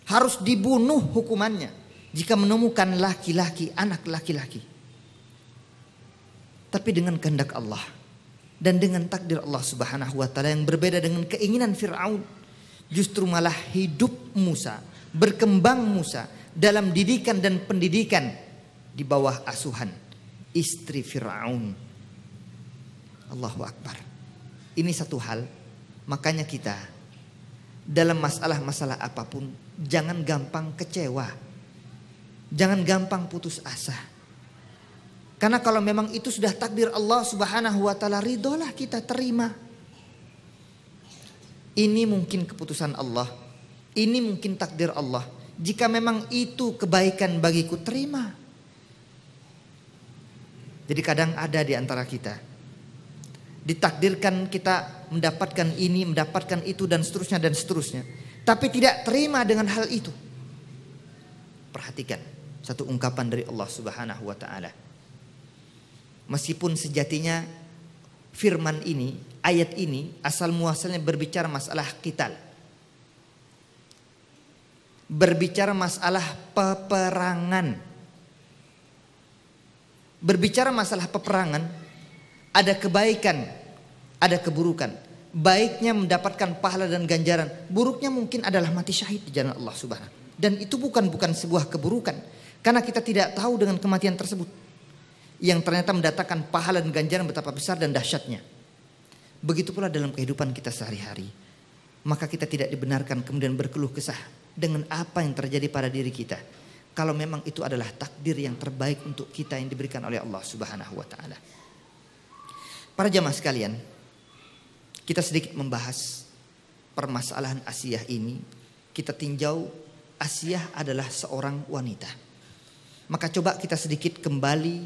Harus dibunuh hukumannya jika menemukan laki-laki, anak laki-laki. Tapi dengan kehendak Allah dan dengan takdir Allah Subhanahu wa taala yang berbeda dengan keinginan Firaun, justru malah hidup Musa, berkembang Musa dalam didikan dan pendidikan di bawah asuhan istri Firaun. Allahu Akbar. Ini satu hal, makanya kita dalam masalah-masalah apapun jangan gampang kecewa. Jangan gampang putus asa. Karena kalau memang itu sudah takdir Allah Subhanahu wa taala, ridolah kita terima. Ini mungkin keputusan Allah. Ini mungkin takdir Allah. Jika memang itu kebaikan bagiku, terima. Jadi kadang ada di antara kita. Ditakdirkan kita mendapatkan ini, mendapatkan itu dan seterusnya dan seterusnya. Tapi tidak terima dengan hal itu. Perhatikan satu ungkapan dari Allah Subhanahu wa taala. Meskipun sejatinya firman ini, ayat ini asal muasalnya berbicara masalah kita Berbicara masalah peperangan berbicara masalah peperangan, ada kebaikan, ada keburukan. Baiknya mendapatkan pahala dan ganjaran, buruknya mungkin adalah mati syahid di jalan Allah Subhanahu. Dan itu bukan bukan sebuah keburukan, karena kita tidak tahu dengan kematian tersebut yang ternyata mendatangkan pahala dan ganjaran betapa besar dan dahsyatnya. Begitu pula dalam kehidupan kita sehari-hari. Maka kita tidak dibenarkan kemudian berkeluh kesah dengan apa yang terjadi pada diri kita kalau memang itu adalah takdir yang terbaik untuk kita yang diberikan oleh Allah Subhanahu wa taala. Para jamaah sekalian, kita sedikit membahas permasalahan Asiyah ini. Kita tinjau Asiyah adalah seorang wanita. Maka coba kita sedikit kembali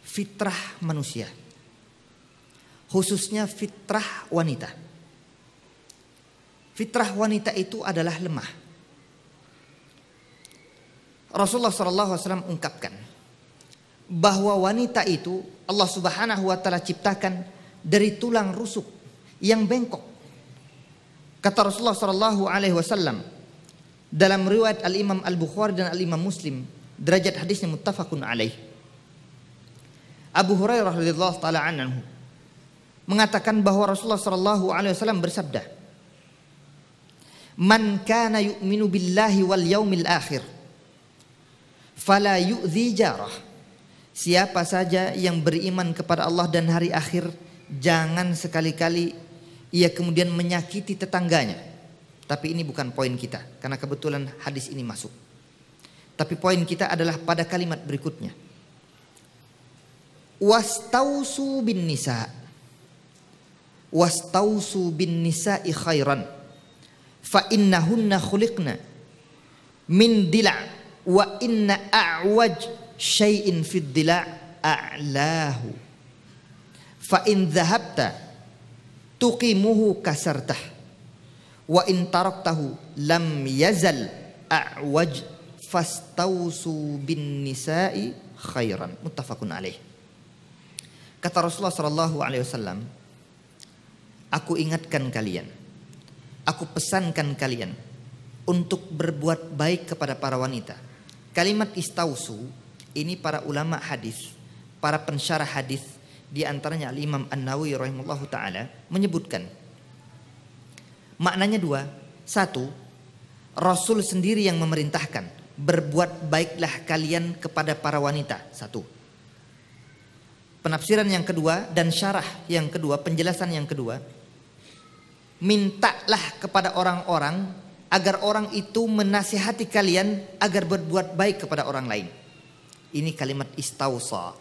fitrah manusia. Khususnya fitrah wanita. Fitrah wanita itu adalah lemah Rasulullah SAW ungkapkan bahwa wanita itu Allah Subhanahu wa taala ciptakan dari tulang rusuk yang bengkok. Kata Rasulullah Shallallahu alaihi wasallam dalam riwayat Al-Imam Al-Bukhari dan Al-Imam Muslim, derajat hadisnya muttafaqun alaih. Abu Hurairah radhiyallahu taala anhu mengatakan bahwa Rasulullah Shallallahu alaihi wasallam bersabda, "Man kana yu'minu billahi wal yaumil akhir" fala yu'zi jarah. Siapa saja yang beriman kepada Allah dan hari akhir jangan sekali-kali ia kemudian menyakiti tetangganya. Tapi ini bukan poin kita karena kebetulan hadis ini masuk. Tapi poin kita adalah pada kalimat berikutnya. Wastausu bin nisa. Wastausu bin nisa khairan. Fa innahunna khuliqna min dila' wa inna a'waj syai'in fid dila a'lahu fa in dhahabta tuqimuhu kasartah wa in taraktahu lam yazal a'waj fastausu bin nisa'i khairan muttafaqun alaih kata Rasulullah sallallahu alaihi wasallam aku ingatkan kalian aku pesankan kalian untuk berbuat baik kepada para wanita Kalimat istausu ini para ulama hadis, para pensyarah hadis di antaranya Imam An-Nawawi rahimallahu taala menyebutkan maknanya dua. Satu, Rasul sendiri yang memerintahkan berbuat baiklah kalian kepada para wanita. Satu. Penafsiran yang kedua dan syarah yang kedua, penjelasan yang kedua. Mintalah kepada orang-orang agar orang itu menasihati kalian agar berbuat baik kepada orang lain. Ini kalimat istausa.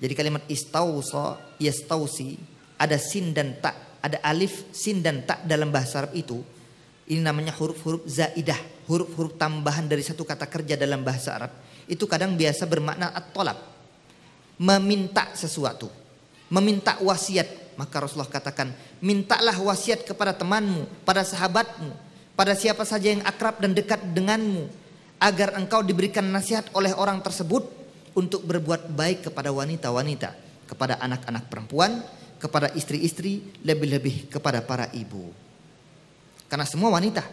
Jadi kalimat istausa, yastausi, ada sin dan tak, ada alif, sin dan tak dalam bahasa Arab itu. Ini namanya huruf-huruf zaidah, huruf-huruf tambahan dari satu kata kerja dalam bahasa Arab. Itu kadang biasa bermakna at-tolab. Meminta sesuatu. Meminta wasiat. Maka Rasulullah katakan, mintalah wasiat kepada temanmu, pada sahabatmu, pada siapa saja yang akrab dan dekat denganmu agar engkau diberikan nasihat oleh orang tersebut untuk berbuat baik kepada wanita-wanita, kepada anak-anak perempuan, kepada istri-istri, lebih-lebih kepada para ibu. Karena semua wanita,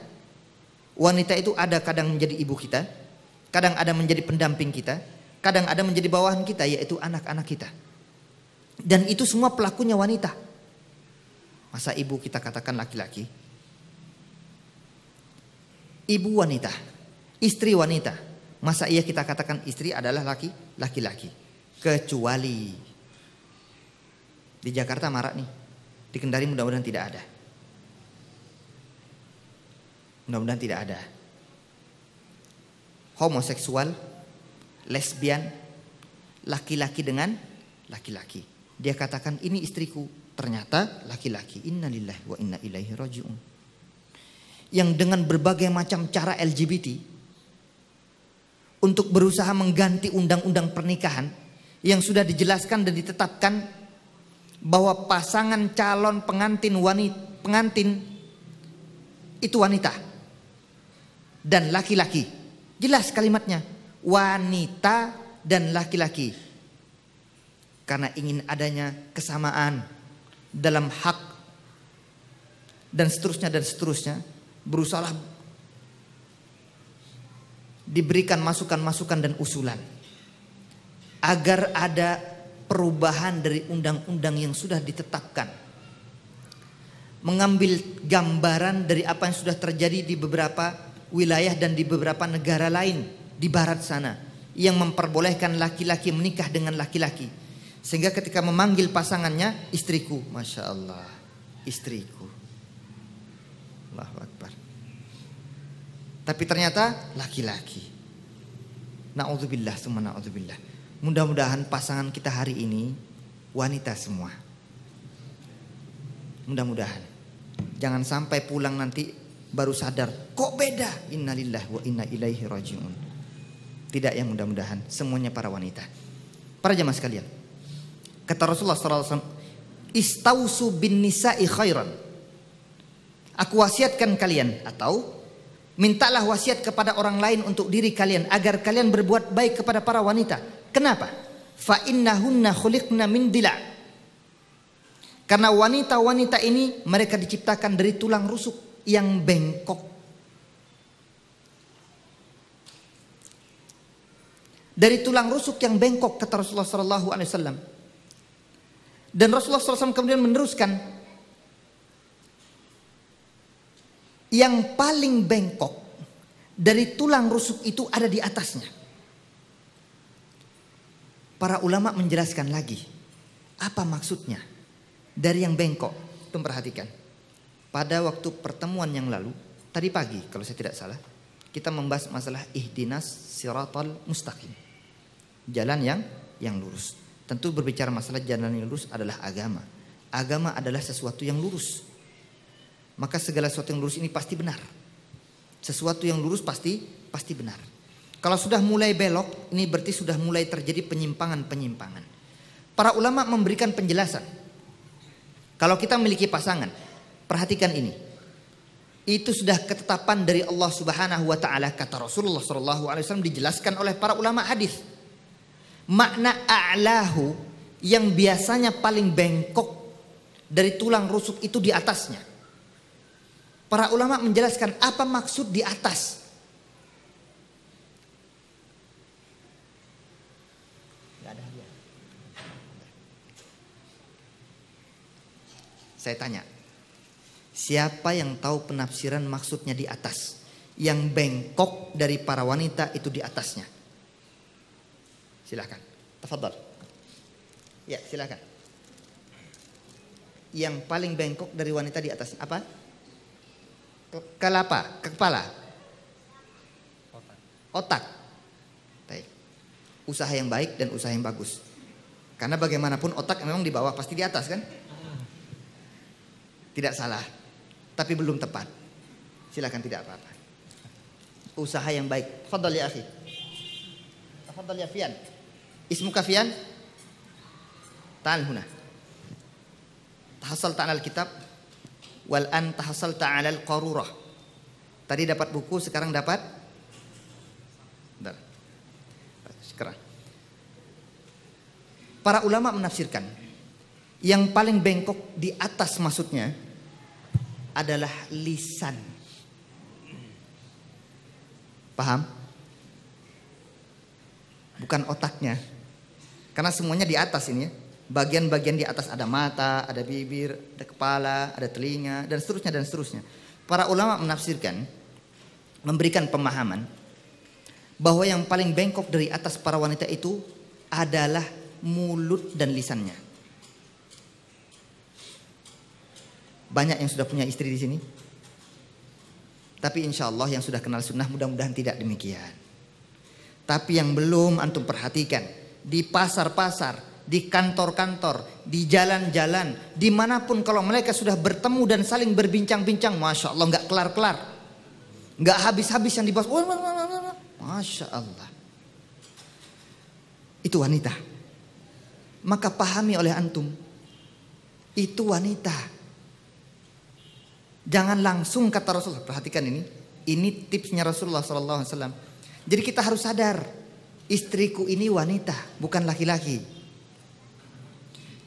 wanita itu ada kadang menjadi ibu kita, kadang ada menjadi pendamping kita, kadang ada menjadi bawahan kita yaitu anak-anak kita. Dan itu semua pelakunya wanita. Masa ibu kita katakan laki-laki? ibu wanita, istri wanita. Masa iya kita katakan istri adalah laki, laki-laki. Kecuali di Jakarta marak nih. Di Kendari mudah-mudahan tidak ada. Mudah-mudahan tidak ada. Homoseksual, lesbian, laki-laki dengan laki-laki. Dia katakan ini istriku, ternyata laki-laki. Innalillahi wa inna ilaihi rajiun yang dengan berbagai macam cara LGBT untuk berusaha mengganti undang-undang pernikahan yang sudah dijelaskan dan ditetapkan bahwa pasangan calon pengantin wanita pengantin itu wanita dan laki-laki. Jelas kalimatnya, wanita dan laki-laki. Karena ingin adanya kesamaan dalam hak dan seterusnya dan seterusnya berusahalah diberikan masukan-masukan dan usulan agar ada perubahan dari undang-undang yang sudah ditetapkan mengambil gambaran dari apa yang sudah terjadi di beberapa wilayah dan di beberapa negara lain di barat sana yang memperbolehkan laki-laki menikah dengan laki-laki sehingga ketika memanggil pasangannya istriku masya Allah istriku Allahu Akbar. Tapi ternyata laki-laki. Na'udzubillah summa na'udzubillah. Mudah-mudahan pasangan kita hari ini wanita semua. Mudah-mudahan. Jangan sampai pulang nanti baru sadar, kok beda? Innalillah wa inna ilaihi rajiun. Tidak yang mudah-mudahan, semuanya para wanita. Para jemaah sekalian. Kata Rasulullah SAW, Istausu bin nisa'i khairan Aku wasiatkan kalian atau mintalah wasiat kepada orang lain untuk diri kalian agar kalian berbuat baik kepada para wanita. Kenapa? Fa innahunna khuliqna min dila. Karena wanita-wanita ini mereka diciptakan dari tulang rusuk yang bengkok. Dari tulang rusuk yang bengkok kata Rasulullah sallallahu alaihi wasallam. Dan Rasulullah SAW kemudian meneruskan yang paling bengkok dari tulang rusuk itu ada di atasnya. Para ulama menjelaskan lagi apa maksudnya dari yang bengkok. Itu perhatikan. Pada waktu pertemuan yang lalu, tadi pagi kalau saya tidak salah, kita membahas masalah ihdinas siratal mustaqim. Jalan yang yang lurus. Tentu berbicara masalah jalan yang lurus adalah agama. Agama adalah sesuatu yang lurus maka segala sesuatu yang lurus ini pasti benar. Sesuatu yang lurus pasti pasti benar. Kalau sudah mulai belok, ini berarti sudah mulai terjadi penyimpangan-penyimpangan. Para ulama memberikan penjelasan. Kalau kita memiliki pasangan, perhatikan ini. Itu sudah ketetapan dari Allah Subhanahu wa taala kata Rasulullah sallallahu alaihi wasallam dijelaskan oleh para ulama hadis. Makna a'lahu yang biasanya paling bengkok dari tulang rusuk itu di atasnya Para ulama menjelaskan apa maksud di atas. ada Saya tanya, siapa yang tahu penafsiran maksudnya di atas? Yang bengkok dari para wanita itu di atasnya. Silakan, Tafadhal. Ya, silakan. Yang paling bengkok dari wanita di atas Apa? kelapa, ke kepala, otak. Baik. Usaha yang baik dan usaha yang bagus. Karena bagaimanapun otak memang di bawah, pasti di atas kan? Tidak salah, tapi belum tepat. Silakan tidak apa-apa. Usaha yang baik. Fadl ya akhi. Fadl ya Fian. Ismu kafian? Tahan huna. Tahasal kitab wal anta hasalta 'alal qarurah. Tadi dapat buku, sekarang dapat Bentar. Sekarang. Para ulama menafsirkan yang paling bengkok di atas maksudnya adalah lisan. Paham? Bukan otaknya. Karena semuanya di atas ini ya. Bagian-bagian di atas ada mata, ada bibir, ada kepala, ada telinga, dan seterusnya dan seterusnya. Para ulama menafsirkan, memberikan pemahaman bahwa yang paling bengkok dari atas para wanita itu adalah mulut dan lisannya. Banyak yang sudah punya istri di sini, tapi insya Allah yang sudah kenal sunnah mudah-mudahan tidak demikian. Tapi yang belum antum perhatikan. Di pasar-pasar di kantor-kantor, di jalan-jalan, dimanapun kalau mereka sudah bertemu dan saling berbincang-bincang, masya Allah nggak kelar-kelar, nggak habis-habis yang dibahas, masya Allah. Itu wanita. Maka pahami oleh antum, itu wanita. Jangan langsung kata Rasulullah, perhatikan ini, ini tipsnya Rasulullah Sallallahu Alaihi Wasallam, Jadi kita harus sadar, istriku ini wanita, bukan laki-laki.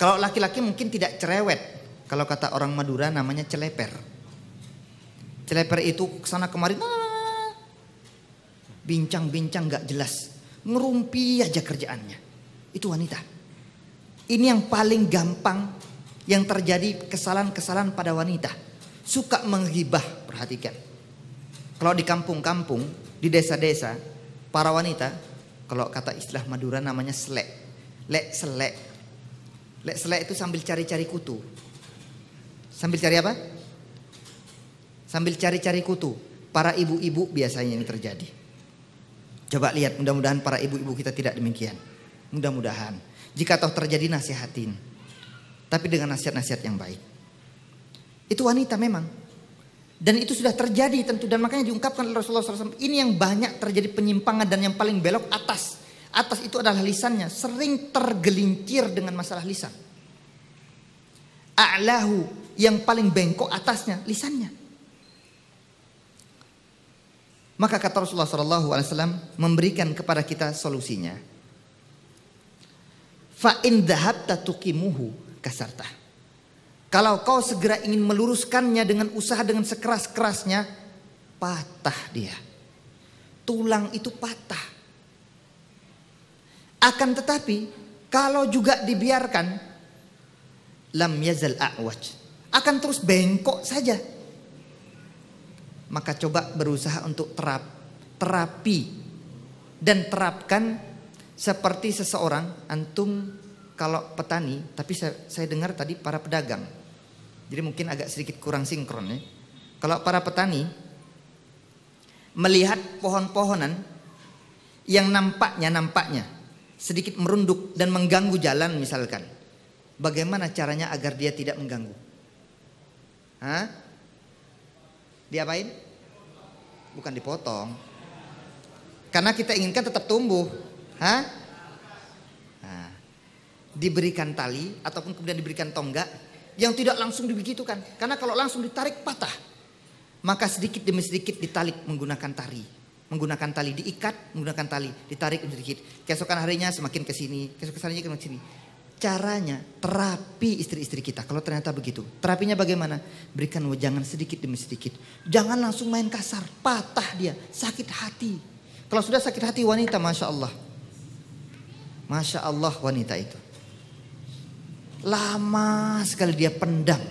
Kalau laki-laki mungkin tidak cerewet. Kalau kata orang Madura namanya celeper. Celeper itu kesana kemarin. Nah, nah, nah, bincang-bincang gak jelas. Ngerumpi aja kerjaannya. Itu wanita. Ini yang paling gampang yang terjadi kesalahan-kesalahan pada wanita. Suka menghibah, perhatikan. Kalau di kampung-kampung, di desa-desa, para wanita, kalau kata istilah Madura namanya selek. Lek selek, Lek selek itu sambil cari-cari kutu. Sambil cari apa? Sambil cari-cari kutu. Para ibu-ibu biasanya ini terjadi. Coba lihat, mudah-mudahan para ibu-ibu kita tidak demikian. Mudah-mudahan. Jika toh terjadi nasihatin. Tapi dengan nasihat-nasihat yang baik. Itu wanita memang. Dan itu sudah terjadi tentu. Dan makanya diungkapkan oleh Rasulullah SAW. Ini yang banyak terjadi penyimpangan dan yang paling belok atas Atas itu adalah lisannya. Sering tergelincir dengan masalah lisan. A'lahu yang paling bengkok atasnya lisannya. Maka kata Rasulullah SAW memberikan kepada kita solusinya. Fa Fa'in dhahabta tuqimuhu kasarta. Kalau kau segera ingin meluruskannya dengan usaha dengan sekeras-kerasnya, patah dia. Tulang itu patah. Akan tetapi kalau juga dibiarkan lam yazal a'waj akan terus bengkok saja. Maka coba berusaha untuk terap terapi dan terapkan seperti seseorang antum kalau petani tapi saya, saya dengar tadi para pedagang. Jadi mungkin agak sedikit kurang sinkron ya. Kalau para petani melihat pohon-pohonan yang nampaknya nampaknya sedikit merunduk dan mengganggu jalan misalkan. Bagaimana caranya agar dia tidak mengganggu? Hah? Diapain? Bukan dipotong. Karena kita inginkan tetap tumbuh. Hah? Nah, diberikan tali ataupun kemudian diberikan tonggak yang tidak langsung dibegitukan. Karena kalau langsung ditarik patah. Maka sedikit demi sedikit ditarik menggunakan tari menggunakan tali diikat, menggunakan tali ditarik sedikit. Keesokan harinya semakin ke sini, keesokan harinya ke sini. Caranya terapi istri-istri kita kalau ternyata begitu. Terapinya bagaimana? Berikan wejangan sedikit demi sedikit. Jangan langsung main kasar, patah dia, sakit hati. Kalau sudah sakit hati wanita, Masya Allah. Masya Allah wanita itu. Lama sekali dia pendam.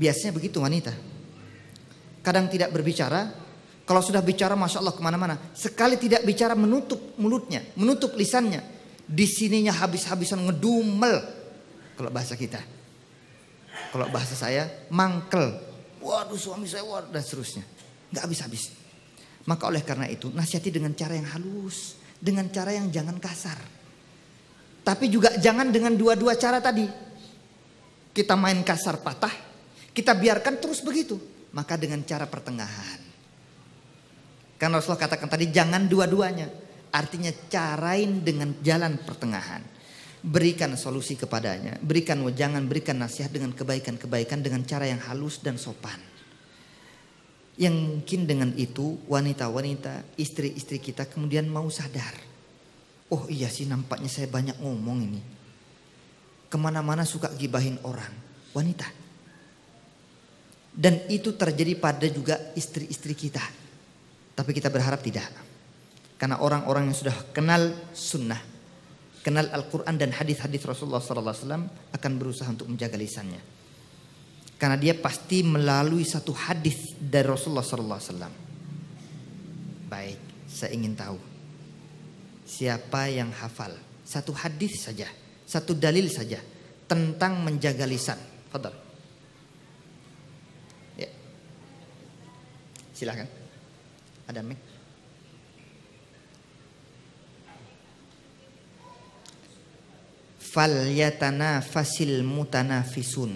Biasanya begitu wanita. Kadang tidak berbicara, kalau sudah bicara Masya Allah kemana-mana. Sekali tidak bicara menutup mulutnya, menutup lisannya. Di sininya habis-habisan ngedumel. Kalau bahasa kita. Kalau bahasa saya, mangkel. Waduh suami saya, waduh, dan seterusnya. Gak habis-habis. Maka oleh karena itu, nasihati dengan cara yang halus. Dengan cara yang jangan kasar. Tapi juga jangan dengan dua-dua cara tadi. Kita main kasar patah, kita biarkan terus begitu. Maka dengan cara pertengahan. Karena Rasulullah katakan tadi jangan dua-duanya. Artinya carain dengan jalan pertengahan. Berikan solusi kepadanya. Berikan wejangan, berikan nasihat dengan kebaikan-kebaikan dengan cara yang halus dan sopan. Yang mungkin dengan itu wanita-wanita, istri-istri kita kemudian mau sadar. Oh iya sih nampaknya saya banyak ngomong ini. Kemana-mana suka gibahin orang. Wanita. Dan itu terjadi pada juga istri-istri kita tapi kita berharap tidak. Karena orang-orang yang sudah kenal sunnah, kenal Al-Quran dan hadis-hadis Rasulullah SAW akan berusaha untuk menjaga lisannya. Karena dia pasti melalui satu hadis dari Rasulullah SAW. Baik, saya ingin tahu siapa yang hafal satu hadis saja, satu dalil saja tentang menjaga lisan. Fadal. Ya. Silakan. Ada mic? yatana fasil mutanafisun.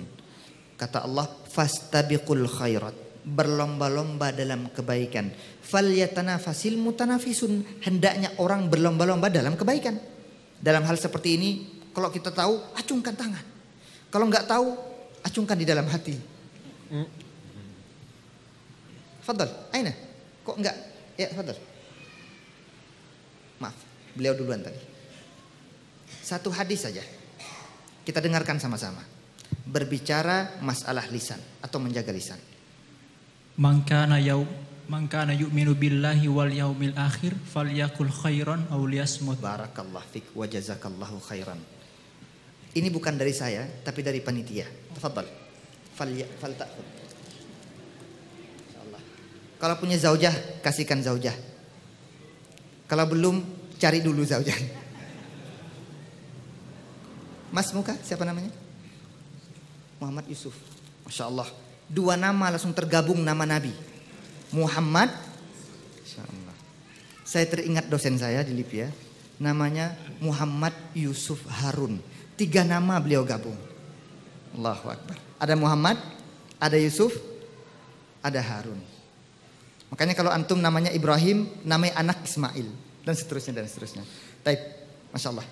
Kata Allah, fastabiqul khairat. Berlomba-lomba dalam kebaikan. Fal yatana fasil mutanafisun. Hendaknya orang berlomba-lomba dalam kebaikan. Dalam hal seperti ini, kalau kita tahu, acungkan tangan. Kalau nggak tahu, acungkan di dalam hati. Hmm. Fadal, aina? Kok enggak? Ya, saudara. Maaf, beliau duluan tadi. Satu hadis saja. Kita dengarkan sama-sama. Berbicara masalah lisan atau menjaga lisan. Mangkana yau mangkana yu'minu billahi wal yaumil akhir falyakul khairan aw liyasmut. Barakallahu fik wa jazakallahu khairan. Ini bukan dari saya, tapi dari panitia. Tafadhal. Fal ya, fal ta'khud. Kalau punya zaujah, kasihkan zaujah. Kalau belum, cari dulu zaujah. Mas Muka, siapa namanya? Muhammad Yusuf. Masya Allah. Dua nama langsung tergabung nama Nabi. Muhammad. Allah. Saya teringat dosen saya di Libya. Namanya Muhammad Yusuf Harun. Tiga nama beliau gabung. Allahu Akbar. Ada Muhammad, ada Yusuf, ada Harun. Makanya kalau antum namanya Ibrahim, namanya anak Ismail dan seterusnya dan seterusnya. Taib, masya Allah.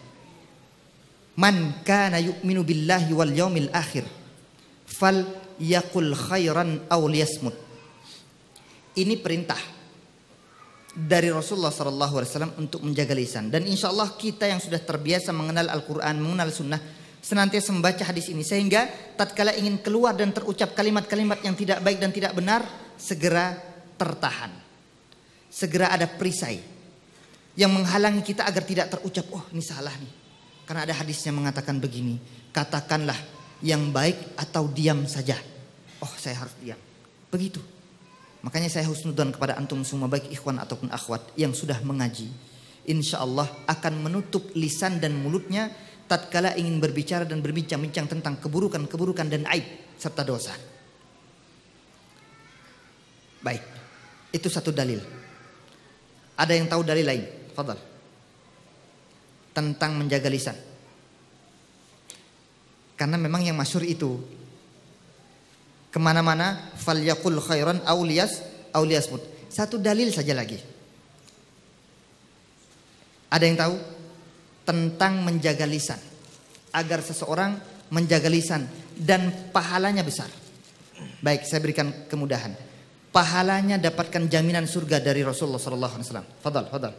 Man kana yu'minu billahi wal yawmil akhir fal yakul khairan aw liyasmut. Ini perintah dari Rasulullah Sallallahu Alaihi Wasallam untuk menjaga lisan dan insya Allah kita yang sudah terbiasa mengenal Al-Quran mengenal Sunnah senantiasa membaca hadis ini sehingga tatkala ingin keluar dan terucap kalimat-kalimat yang tidak baik dan tidak benar segera tertahan. Segera ada perisai yang menghalangi kita agar tidak terucap, oh ini salah nih. Karena ada hadisnya mengatakan begini, katakanlah yang baik atau diam saja. Oh saya harus diam. Begitu. Makanya saya husnudan kepada antum semua baik ikhwan ataupun akhwat yang sudah mengaji. Insya Allah akan menutup lisan dan mulutnya tatkala ingin berbicara dan berbincang-bincang tentang keburukan-keburukan dan aib serta dosa. Baik. Itu satu dalil. Ada yang tahu dalil lain? Fadal. Tentang menjaga lisan. Karena memang yang masyur itu kemana-mana falyakul khairan aulias mut. Satu dalil saja lagi. Ada yang tahu tentang menjaga lisan agar seseorang menjaga lisan dan pahalanya besar. Baik, saya berikan kemudahan pahalanya dapatkan jaminan surga dari Rasulullah sallallahu alaihi wasallam. Fadal, fadal.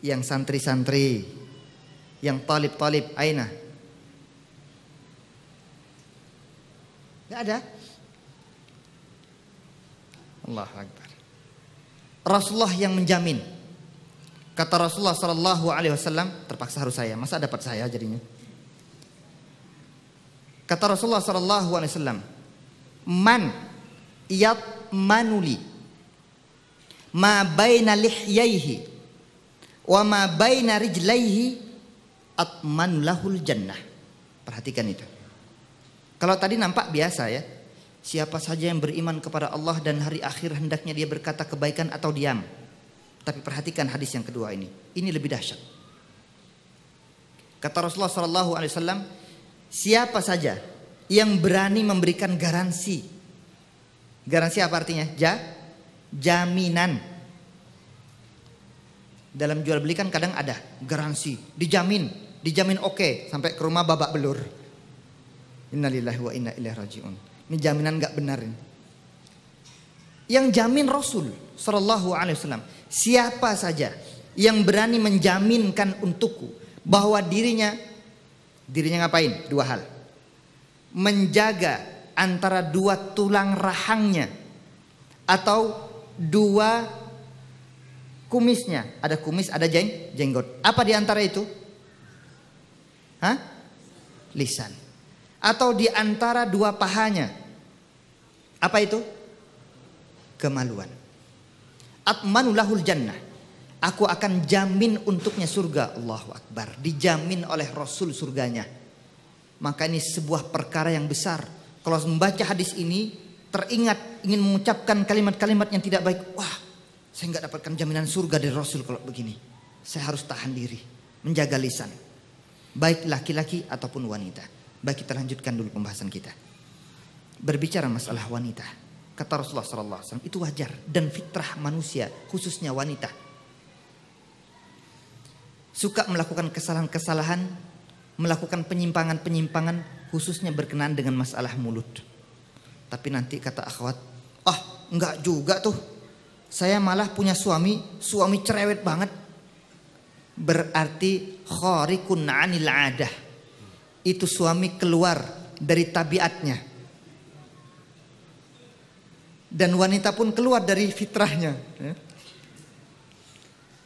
Yang santri-santri, yang talib-talib, aina? Gak ada. Allah Akbar. Rasulullah yang menjamin. Kata Rasulullah sallallahu alaihi wasallam, terpaksa harus saya. Masa dapat saya jadinya? Kata Rasulullah sallallahu alaihi wasallam, "Man manuli, ma baina lihyaihi wa ma baina rijlaihi atman lahul jannah. Perhatikan itu. Kalau tadi nampak biasa ya. Siapa saja yang beriman kepada Allah dan hari akhir hendaknya dia berkata kebaikan atau diam. Tapi perhatikan hadis yang kedua ini. Ini lebih dahsyat. Kata Rasulullah Sallallahu Alaihi Wasallam, siapa saja yang berani memberikan garansi Garansi apa artinya? Ja, jaminan. Dalam jual beli kan kadang ada garansi, dijamin, dijamin oke okay, sampai ke rumah babak belur. Innalillahi wa inna ilaihi rajiun. Ini jaminan nggak benar ini. Yang jamin Rasul Shallallahu Alaihi Wasallam. Siapa saja yang berani menjaminkan untukku bahwa dirinya dirinya ngapain? Dua hal. Menjaga antara dua tulang rahangnya atau dua kumisnya. Ada kumis, ada jeng, jenggot. Apa di antara itu? Hah? Lisan. Atau di antara dua pahanya. Apa itu? Kemaluan. Atmanulahul jannah. Aku akan jamin untuknya surga. Allahu Akbar. Dijamin oleh Rasul surganya. Maka ini sebuah perkara yang besar kalau membaca hadis ini teringat ingin mengucapkan kalimat-kalimat yang tidak baik. Wah, saya nggak dapatkan jaminan surga dari Rasul kalau begini. Saya harus tahan diri, menjaga lisan. Baik laki-laki ataupun wanita. Baik kita lanjutkan dulu pembahasan kita. Berbicara masalah wanita. Kata Rasulullah SAW itu wajar dan fitrah manusia khususnya wanita. Suka melakukan kesalahan-kesalahan melakukan penyimpangan-penyimpangan khususnya berkenaan dengan masalah mulut. Tapi nanti kata akhwat, ah enggak juga tuh. Saya malah punya suami, suami cerewet banget. Berarti khorikun anil adah. Itu suami keluar dari tabiatnya. Dan wanita pun keluar dari fitrahnya. Ya.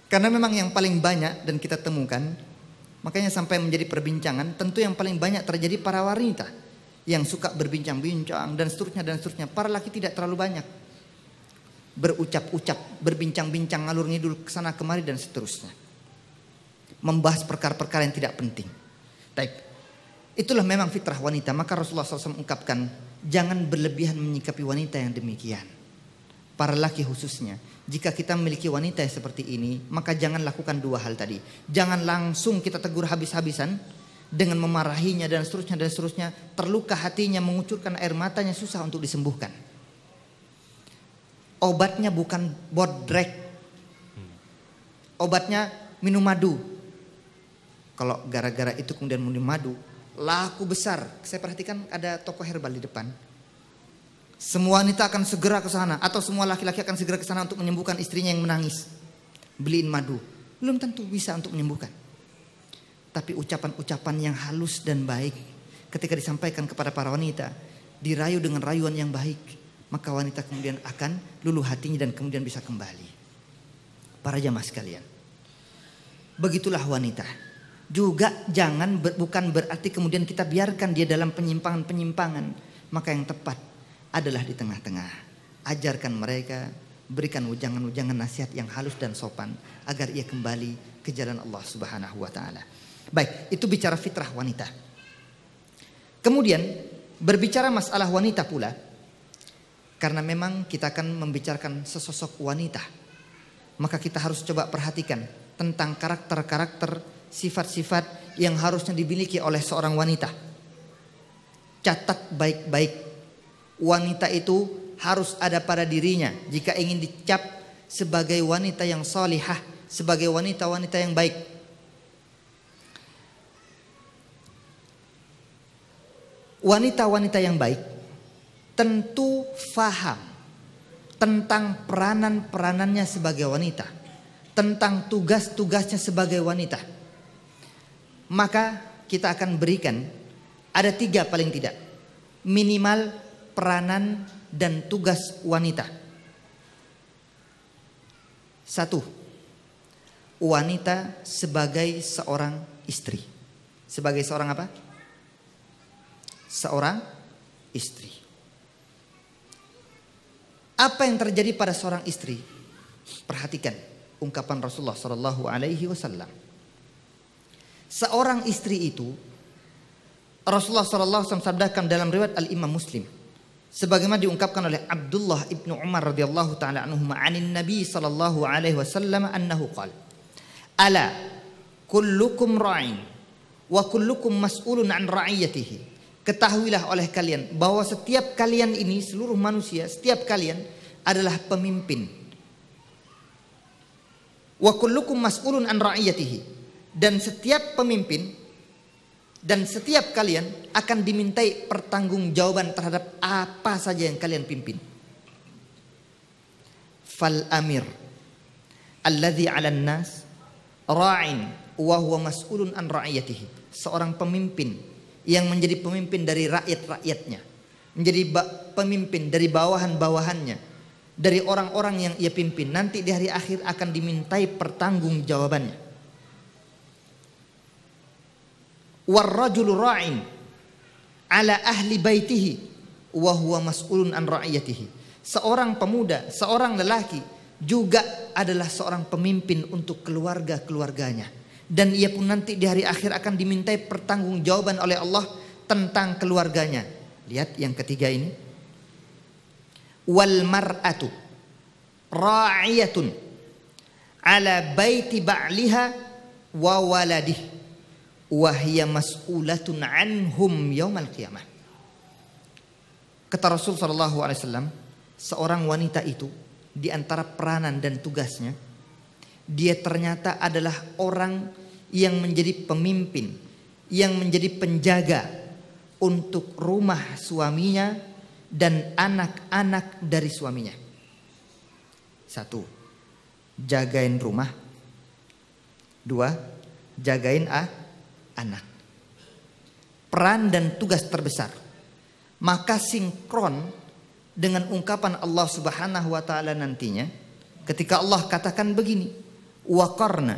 Karena memang yang paling banyak dan kita temukan Makanya sampai menjadi perbincangan, tentu yang paling banyak terjadi para wanita yang suka berbincang-bincang dan seterusnya dan seterusnya. Para laki tidak terlalu banyak berucap-ucap, berbincang-bincang ngalur ngidul ke kemari dan seterusnya. Membahas perkara-perkara yang tidak penting. Baik. Itulah memang fitrah wanita. Maka Rasulullah SAW mengungkapkan jangan berlebihan menyikapi wanita yang demikian para laki khususnya. Jika kita memiliki wanita yang seperti ini, maka jangan lakukan dua hal tadi. Jangan langsung kita tegur habis-habisan dengan memarahinya dan seterusnya dan seterusnya. Terluka hatinya, mengucurkan air matanya susah untuk disembuhkan. Obatnya bukan bodrek. Obatnya minum madu. Kalau gara-gara itu kemudian minum madu, laku besar. Saya perhatikan ada toko herbal di depan semua wanita akan segera ke sana atau semua laki-laki akan segera ke sana untuk menyembuhkan istrinya yang menangis. Beliin madu. Belum tentu bisa untuk menyembuhkan. Tapi ucapan-ucapan yang halus dan baik ketika disampaikan kepada para wanita, dirayu dengan rayuan yang baik, maka wanita kemudian akan luluh hatinya dan kemudian bisa kembali. Para jamaah sekalian. Begitulah wanita juga jangan bukan berarti kemudian kita biarkan dia dalam penyimpangan-penyimpangan. Maka yang tepat adalah di tengah-tengah. Ajarkan mereka, berikan ujangan-ujangan nasihat yang halus dan sopan agar ia kembali ke jalan Allah Subhanahu wa taala. Baik, itu bicara fitrah wanita. Kemudian berbicara masalah wanita pula karena memang kita akan membicarakan sesosok wanita. Maka kita harus coba perhatikan tentang karakter-karakter, sifat-sifat yang harusnya dimiliki oleh seorang wanita. Catat baik-baik wanita itu harus ada pada dirinya jika ingin dicap sebagai wanita yang solihah, sebagai wanita-wanita yang baik. Wanita-wanita yang baik tentu faham tentang peranan-peranannya sebagai wanita, tentang tugas-tugasnya sebagai wanita. Maka kita akan berikan ada tiga paling tidak minimal peranan dan tugas wanita. Satu, wanita sebagai seorang istri. Sebagai seorang apa? Seorang istri. Apa yang terjadi pada seorang istri? Perhatikan ungkapan Rasulullah Shallallahu Alaihi Wasallam. Seorang istri itu Rasulullah saw Alaihi Wasallam sabdakan dalam riwayat Al Imam Muslim sebagaimana diungkapkan oleh Abdullah ibnu Umar radhiyallahu taala anhu ma'anin Nabi sallallahu alaihi wasallam annahu qal ala kullukum ra'in wa kullukum mas'ulun an ra'iyatihi ketahuilah oleh kalian bahwa setiap kalian ini seluruh manusia setiap kalian adalah pemimpin wa kullukum mas'ulun an ra'iyatihi dan setiap pemimpin dan setiap kalian akan dimintai pertanggungjawaban terhadap apa saja yang kalian pimpin. Fal amir alladhi 'alan nas ra'in wa huwa mas'ulun an ra'iyatihi. Seorang pemimpin yang menjadi pemimpin dari rakyat-rakyatnya, menjadi pemimpin dari bawahan-bawahannya, dari orang-orang yang ia pimpin nanti di hari akhir akan dimintai pertanggungjawabannya. Warrajul ra'in ala ahli baitihi wa huwa mas'ulun an ra'iyatihi. Seorang pemuda, seorang lelaki juga adalah seorang pemimpin untuk keluarga-keluarganya dan ia pun nanti di hari akhir akan dimintai pertanggungjawaban oleh Allah tentang keluarganya. Lihat yang ketiga ini. Wal mar'atu ra'iyatun ala baiti ba'liha wa waladih wahya mas'ulatun anhum yaumal qiyamah. Kata Rasul sallallahu alaihi wasallam, seorang wanita itu di antara peranan dan tugasnya dia ternyata adalah orang yang menjadi pemimpin, yang menjadi penjaga untuk rumah suaminya dan anak-anak dari suaminya. Satu, jagain rumah. Dua, jagain ah, anak. Peran dan tugas terbesar. Maka sinkron dengan ungkapan Allah Subhanahu wa taala nantinya ketika Allah katakan begini, "Waqarna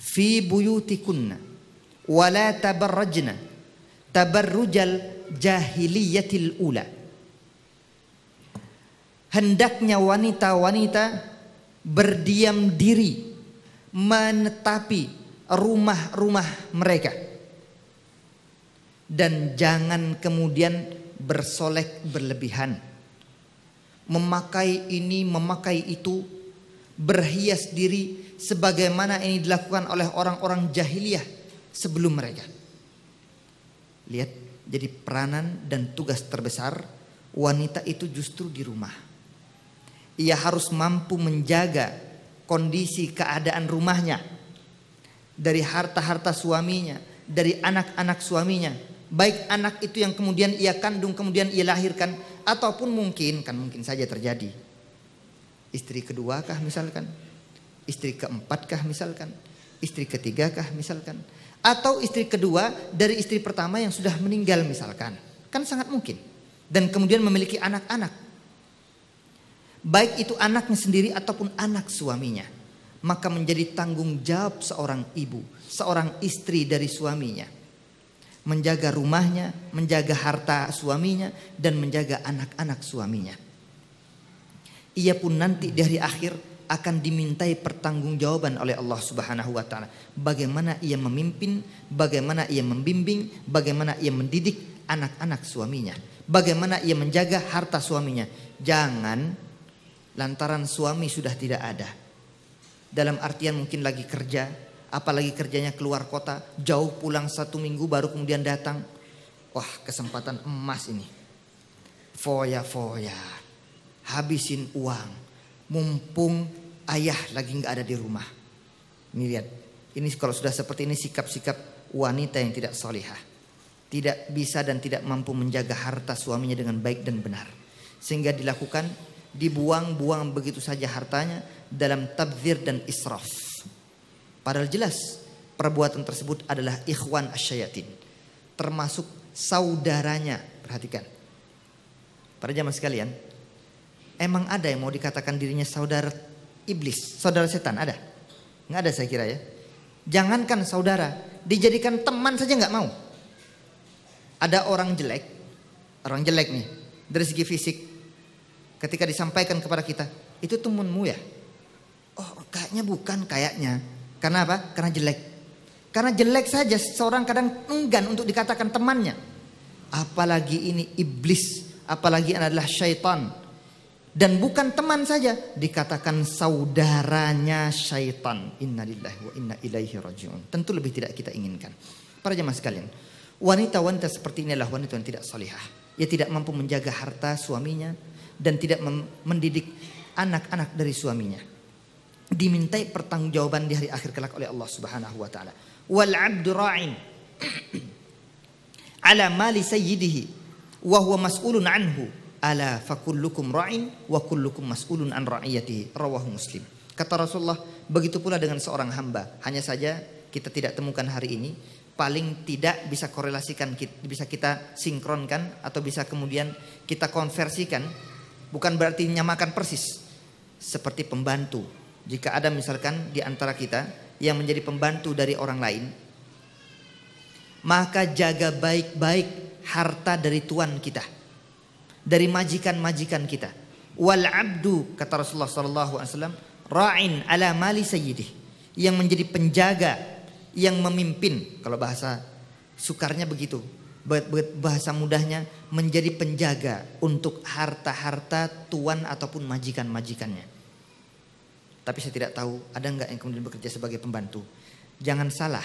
fi buyutikunna wa la tabarrajna tabarrujal jahiliyatil ula." Hendaknya wanita-wanita berdiam diri menetapi rumah-rumah mereka. Dan jangan kemudian bersolek berlebihan. Memakai ini, memakai itu, berhias diri sebagaimana ini dilakukan oleh orang-orang jahiliyah sebelum mereka. Lihat, jadi peranan dan tugas terbesar wanita itu justru di rumah. Ia harus mampu menjaga kondisi keadaan rumahnya dari harta-harta suaminya, dari anak-anak suaminya. Baik anak itu yang kemudian ia kandung, kemudian ia lahirkan, ataupun mungkin, kan mungkin saja terjadi. Istri kedua kah misalkan? Istri keempat kah misalkan? Istri ketiga kah misalkan? Atau istri kedua dari istri pertama yang sudah meninggal misalkan. Kan sangat mungkin. Dan kemudian memiliki anak-anak. Baik itu anaknya sendiri ataupun anak suaminya maka menjadi tanggung jawab seorang ibu, seorang istri dari suaminya. Menjaga rumahnya, menjaga harta suaminya, dan menjaga anak-anak suaminya. Ia pun nanti dari akhir akan dimintai pertanggungjawaban oleh Allah Subhanahu wa taala. Bagaimana ia memimpin, bagaimana ia membimbing, bagaimana ia mendidik anak-anak suaminya, bagaimana ia menjaga harta suaminya. Jangan lantaran suami sudah tidak ada, dalam artian mungkin lagi kerja, apalagi kerjanya keluar kota, jauh pulang satu minggu baru kemudian datang. Wah kesempatan emas ini. Foya-foya, habisin uang. Mumpung ayah lagi nggak ada di rumah. Ini lihat, ini kalau sudah seperti ini sikap-sikap wanita yang tidak solihah. Tidak bisa dan tidak mampu menjaga harta suaminya dengan baik dan benar. Sehingga dilakukan dibuang-buang begitu saja hartanya dalam tabzir dan israf. Padahal jelas perbuatan tersebut adalah ikhwan asyayatin. Termasuk saudaranya. Perhatikan. Para jamaah sekalian. Emang ada yang mau dikatakan dirinya saudara iblis. Saudara setan ada? Nggak ada saya kira ya. Jangankan saudara. Dijadikan teman saja nggak mau. Ada orang jelek. Orang jelek nih. Dari segi fisik ketika disampaikan kepada kita, itu temanmu ya? Oh, kayaknya bukan kayaknya. Karena apa? Karena jelek. Karena jelek saja seorang kadang enggan untuk dikatakan temannya. Apalagi ini iblis, apalagi adalah syaitan. Dan bukan teman saja, dikatakan saudaranya syaitan. Innalillahi wa inna ilaihi rajiun. Tentu lebih tidak kita inginkan. Para jemaah sekalian, wanita-wanita seperti ini adalah wanita yang tidak salihah. Ia tidak mampu menjaga harta suaminya, dan tidak mendidik anak-anak dari suaminya. Dimintai pertanggungjawaban di hari akhir kelak oleh Allah Subhanahu wa taala. Wal 'abdu ra'in ala mali sayyidihi wa huwa mas'ulun anhu ala fakullukum ra'in wa kullukum mas'ulun an ra'iyatihi rawahu muslim kata Rasulullah begitu pula dengan seorang hamba hanya saja kita tidak temukan hari ini paling tidak bisa korelasikan bisa kita sinkronkan atau bisa kemudian kita konversikan Bukan berarti nyamakan persis. Seperti pembantu. Jika ada misalkan di antara kita yang menjadi pembantu dari orang lain. Maka jaga baik-baik harta dari tuan kita. Dari majikan-majikan kita. Wal abdu kata Rasulullah SAW. Ra'in ala mali sayyidih. Yang menjadi penjaga. Yang memimpin. Kalau bahasa sukarnya begitu bahasa mudahnya menjadi penjaga untuk harta-harta tuan ataupun majikan-majikannya. Tapi saya tidak tahu ada nggak yang kemudian bekerja sebagai pembantu. Jangan salah,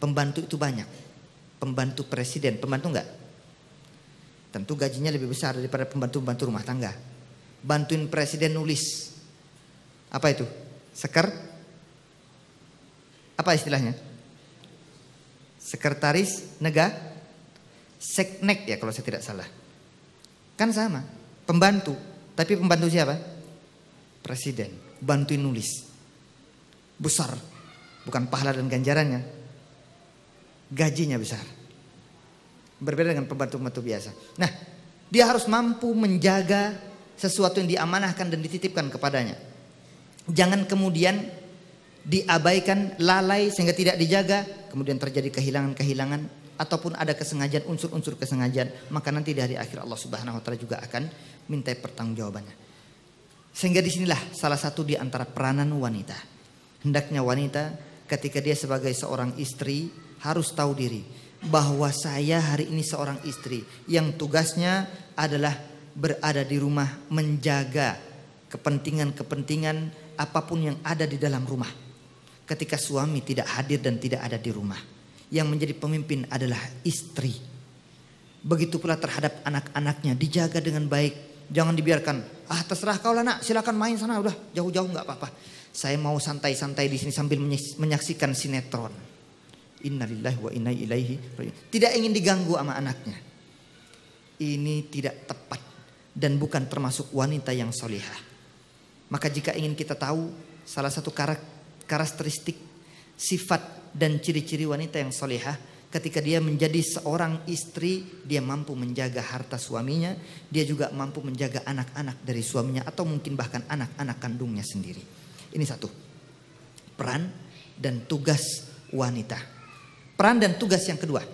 pembantu itu banyak. Pembantu presiden, pembantu nggak? Tentu gajinya lebih besar daripada pembantu-pembantu rumah tangga. Bantuin presiden nulis. Apa itu? Seker? Apa istilahnya? Sekretaris negara? seknek ya kalau saya tidak salah. Kan sama, pembantu. Tapi pembantu siapa? Presiden, bantuin nulis. Besar, bukan pahala dan ganjarannya. Gajinya besar. Berbeda dengan pembantu-pembantu biasa. Nah, dia harus mampu menjaga sesuatu yang diamanahkan dan dititipkan kepadanya. Jangan kemudian diabaikan, lalai sehingga tidak dijaga, kemudian terjadi kehilangan-kehilangan ataupun ada kesengajaan unsur-unsur kesengajaan maka nanti di hari akhir Allah Subhanahu wa taala juga akan minta pertanggungjawabannya sehingga disinilah salah satu di antara peranan wanita hendaknya wanita ketika dia sebagai seorang istri harus tahu diri bahwa saya hari ini seorang istri yang tugasnya adalah berada di rumah menjaga kepentingan-kepentingan apapun yang ada di dalam rumah ketika suami tidak hadir dan tidak ada di rumah yang menjadi pemimpin adalah istri. Begitu pula terhadap anak-anaknya dijaga dengan baik. Jangan dibiarkan. Ah terserah kau lah nak, silakan main sana udah jauh-jauh nggak apa-apa. Saya mau santai-santai di sini sambil menyaksikan sinetron. Innalillahi wa inna ilaihi Tidak ingin diganggu sama anaknya. Ini tidak tepat dan bukan termasuk wanita yang solihah. Maka jika ingin kita tahu salah satu karakteristik sifat dan ciri-ciri wanita yang solehah ketika dia menjadi seorang istri dia mampu menjaga harta suaminya dia juga mampu menjaga anak-anak dari suaminya atau mungkin bahkan anak-anak kandungnya sendiri ini satu peran dan tugas wanita peran dan tugas yang kedua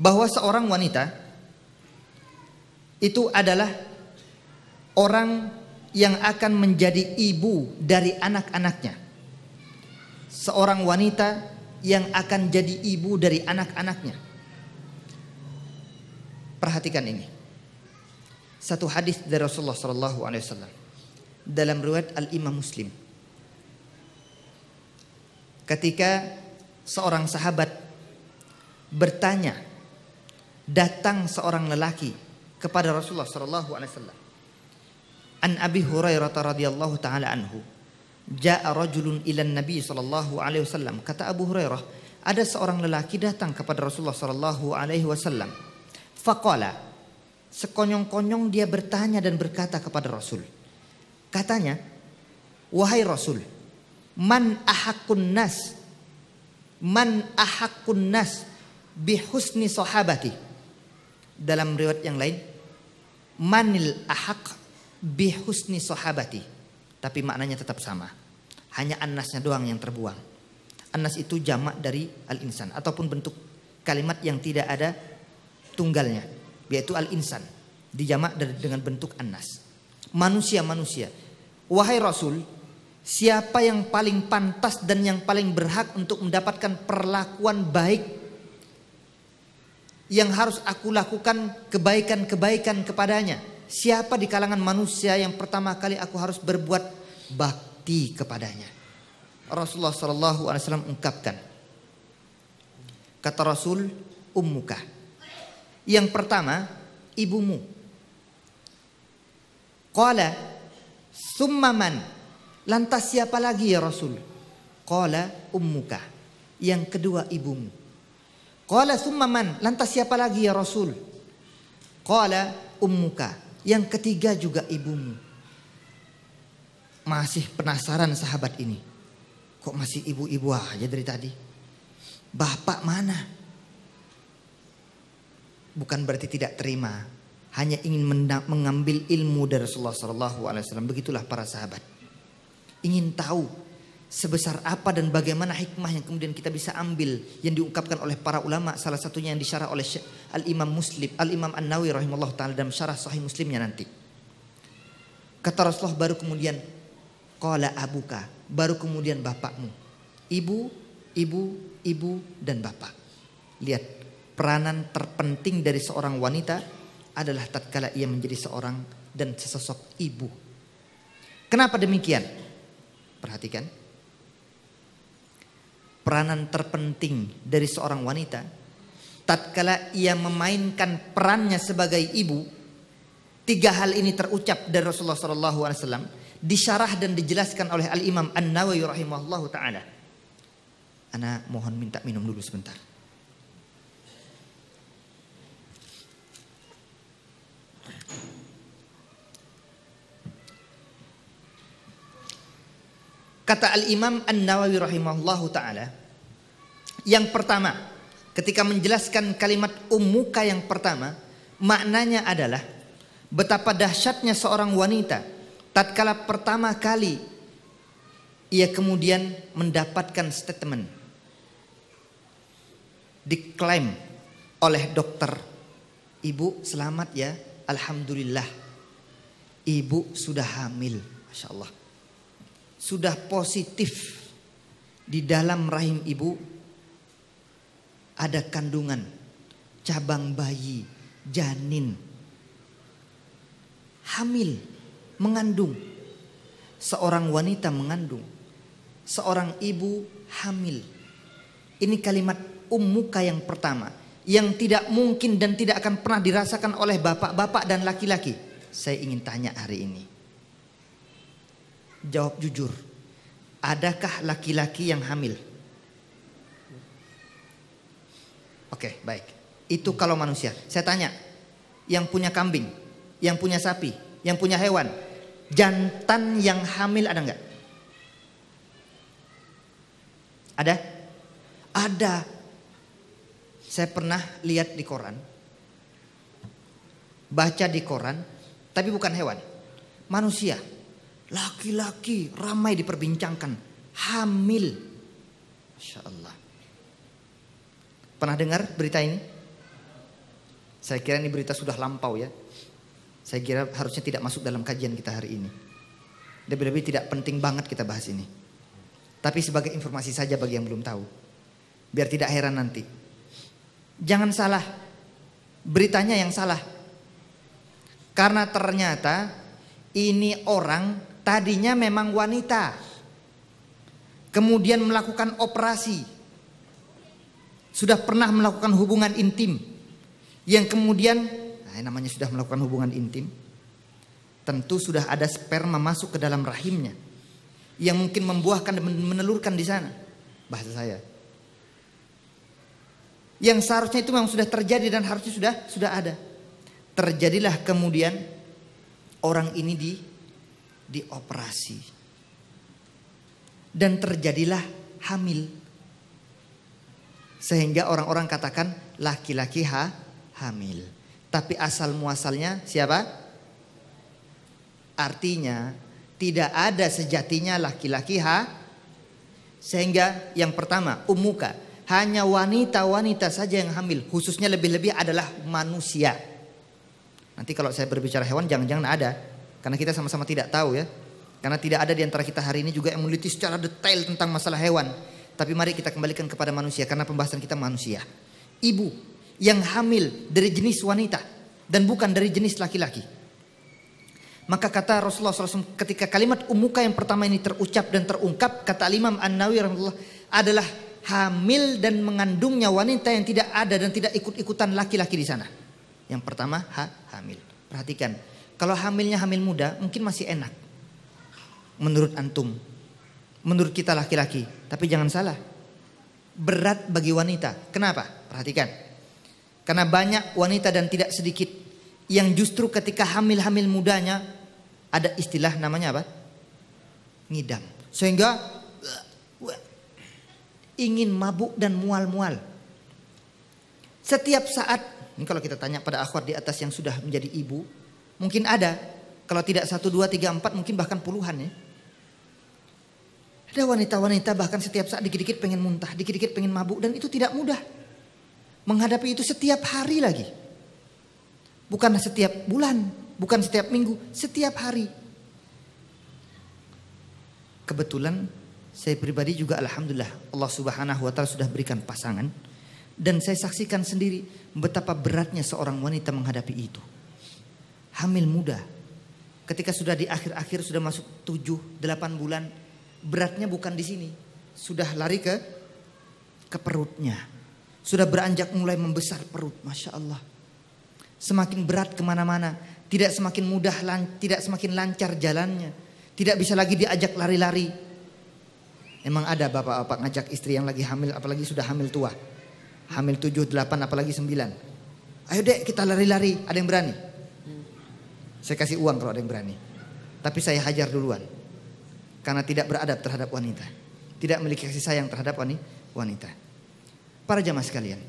bahwa seorang wanita itu adalah orang yang akan menjadi ibu dari anak-anaknya seorang wanita yang akan jadi ibu dari anak-anaknya. Perhatikan ini. Satu hadis dari Rasulullah sallallahu alaihi wasallam dalam riwayat Al-Imam Muslim. Ketika seorang sahabat bertanya datang seorang lelaki kepada Rasulullah sallallahu alaihi wasallam an Abi Hurairah radhiyallahu taala anhu Ja'a rajulun ilan Nabi sallallahu alaihi wasallam. Kata Abu Hurairah, ada seorang lelaki datang kepada Rasulullah sallallahu alaihi wasallam. Faqala, sekonyong-konyong dia bertanya dan berkata kepada Rasul. Katanya, "Wahai Rasul, man ahakun nas? Man ahakun nas bihusni sahabati?" Dalam riwayat yang lain, "Manil ahak bihusni sahabati?" Tapi maknanya tetap sama. Hanya anasnya doang yang terbuang. anas itu jamak dari al-insan ataupun bentuk kalimat yang tidak ada tunggalnya yaitu al-insan dijamak dengan bentuk anas. Manusia-manusia. Wahai Rasul, siapa yang paling pantas dan yang paling berhak untuk mendapatkan perlakuan baik yang harus aku lakukan kebaikan-kebaikan kepadanya? Siapa di kalangan manusia yang pertama kali aku harus berbuat berbakti kepadanya. Rasulullah Shallallahu Alaihi Wasallam ungkapkan, kata Rasul, ummuka. Yang pertama, ibumu. Qala, summan Lantas siapa lagi ya Rasul? Qala, ummuka. Yang kedua, ibumu. Qala, summan Lantas siapa lagi ya Rasul? Qala, ummuka. Yang ketiga juga ibumu masih penasaran sahabat ini. Kok masih ibu-ibu aja dari tadi? Bapak mana? Bukan berarti tidak terima, hanya ingin mengambil ilmu dari Rasulullah Shallallahu Alaihi Wasallam. Begitulah para sahabat. Ingin tahu sebesar apa dan bagaimana hikmah yang kemudian kita bisa ambil yang diungkapkan oleh para ulama salah satunya yang disyarah oleh Al Imam Muslim Al Imam An Nawi rahimahullah taala dalam syarah Sahih Muslimnya nanti kata Rasulullah baru kemudian Kola abuka. Baru kemudian bapakmu. Ibu, ibu, ibu dan bapak. Lihat peranan terpenting dari seorang wanita adalah tatkala ia menjadi seorang dan sesosok ibu. Kenapa demikian? Perhatikan. Peranan terpenting dari seorang wanita tatkala ia memainkan perannya sebagai ibu Tiga hal ini terucap dari Rasulullah Shallallahu Alaihi Wasallam disyarah dan dijelaskan oleh Al Imam An Nawawi rahimahullah taala. Ana mohon minta minum dulu sebentar. Kata Al Imam An Nawawi rahimahullah taala, yang pertama, ketika menjelaskan kalimat ummuka yang pertama, maknanya adalah betapa dahsyatnya seorang wanita tatkala pertama kali ia kemudian mendapatkan statement diklaim oleh dokter ibu selamat ya alhamdulillah ibu sudah hamil masya Allah sudah positif di dalam rahim ibu ada kandungan cabang bayi janin hamil, mengandung. Seorang wanita mengandung. Seorang ibu hamil. Ini kalimat ummuka yang pertama. Yang tidak mungkin dan tidak akan pernah dirasakan oleh bapak-bapak dan laki-laki. Saya ingin tanya hari ini. Jawab jujur. Adakah laki-laki yang hamil? Oke, okay, baik. Itu kalau manusia. Saya tanya, yang punya kambing, yang punya sapi, yang punya hewan, jantan yang hamil ada nggak? Ada? Ada. Saya pernah lihat di koran, baca di koran, tapi bukan hewan, manusia, laki-laki ramai diperbincangkan, hamil. Masya Allah. Pernah dengar berita ini? Saya kira ini berita sudah lampau ya saya kira harusnya tidak masuk dalam kajian kita hari ini. Lebih-lebih tidak penting banget kita bahas ini. Tapi sebagai informasi saja bagi yang belum tahu. Biar tidak heran nanti. Jangan salah. Beritanya yang salah. Karena ternyata ini orang tadinya memang wanita. Kemudian melakukan operasi. Sudah pernah melakukan hubungan intim. Yang kemudian Nah, yang namanya sudah melakukan hubungan intim, tentu sudah ada sperma masuk ke dalam rahimnya yang mungkin membuahkan dan menelurkan di sana. Bahasa saya. Yang seharusnya itu memang sudah terjadi dan harusnya sudah sudah ada. Terjadilah kemudian orang ini di dioperasi. Dan terjadilah hamil. Sehingga orang-orang katakan laki-laki ha, hamil. Tapi asal muasalnya siapa? Artinya tidak ada sejatinya laki-laki ha sehingga yang pertama umuka hanya wanita-wanita saja yang hamil khususnya lebih-lebih adalah manusia nanti kalau saya berbicara hewan jangan-jangan ada karena kita sama-sama tidak tahu ya karena tidak ada di antara kita hari ini juga yang meneliti secara detail tentang masalah hewan tapi mari kita kembalikan kepada manusia karena pembahasan kita manusia ibu yang hamil dari jenis wanita dan bukan dari jenis laki-laki. Maka kata Rasulullah SAW ketika kalimat umuka yang pertama ini terucap dan terungkap kata Imam An Nawawi rahimahullah adalah hamil dan mengandungnya wanita yang tidak ada dan tidak ikut-ikutan laki-laki di sana. Yang pertama ha, hamil. Perhatikan kalau hamilnya hamil muda mungkin masih enak menurut antum, menurut kita laki-laki. Tapi jangan salah berat bagi wanita. Kenapa? Perhatikan. Karena banyak wanita dan tidak sedikit yang justru ketika hamil-hamil mudanya ada istilah namanya apa? Ngidam. Sehingga ingin mabuk dan mual-mual. Setiap saat, ini kalau kita tanya pada akhwat di atas yang sudah menjadi ibu, mungkin ada. Kalau tidak satu, dua, tiga, empat, mungkin bahkan puluhan ya. Ada wanita-wanita bahkan setiap saat dikit-dikit pengen muntah, dikit-dikit pengen mabuk dan itu tidak mudah menghadapi itu setiap hari lagi. Bukan setiap bulan, bukan setiap minggu, setiap hari. Kebetulan saya pribadi juga alhamdulillah Allah Subhanahu wa taala sudah berikan pasangan dan saya saksikan sendiri betapa beratnya seorang wanita menghadapi itu. Hamil muda ketika sudah di akhir-akhir sudah masuk 7 8 bulan beratnya bukan di sini sudah lari ke ke perutnya sudah beranjak mulai membesar perut, Masya Allah. Semakin berat kemana-mana, tidak semakin mudah, tidak semakin lancar jalannya. Tidak bisa lagi diajak lari-lari. Emang ada bapak-bapak ngajak istri yang lagi hamil, apalagi sudah hamil tua. Hamil 7, 8, apalagi 9. Ayo dek kita lari-lari, ada yang berani? Saya kasih uang kalau ada yang berani. Tapi saya hajar duluan. Karena tidak beradab terhadap wanita. Tidak memiliki kasih sayang terhadap wanita. Para jamaah sekalian.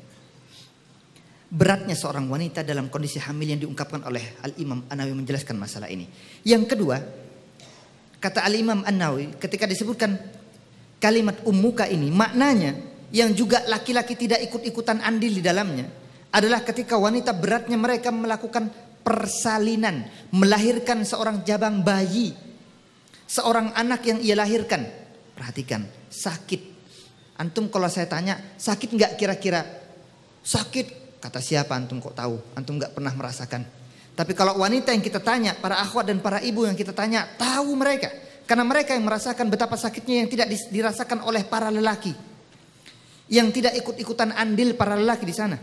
Beratnya seorang wanita dalam kondisi hamil yang diungkapkan oleh Al-Imam an Nawi menjelaskan masalah ini. Yang kedua, kata Al-Imam an Nawi, ketika disebutkan kalimat ummuka ini maknanya yang juga laki-laki tidak ikut-ikutan andil di dalamnya adalah ketika wanita beratnya mereka melakukan persalinan, melahirkan seorang jabang bayi, seorang anak yang ia lahirkan. Perhatikan, sakit Antum kalau saya tanya, sakit nggak kira-kira? Sakit. Kata siapa antum kok tahu? Antum nggak pernah merasakan. Tapi kalau wanita yang kita tanya, para akhwat dan para ibu yang kita tanya, tahu mereka. Karena mereka yang merasakan betapa sakitnya yang tidak dirasakan oleh para lelaki. Yang tidak ikut-ikutan andil para lelaki di sana.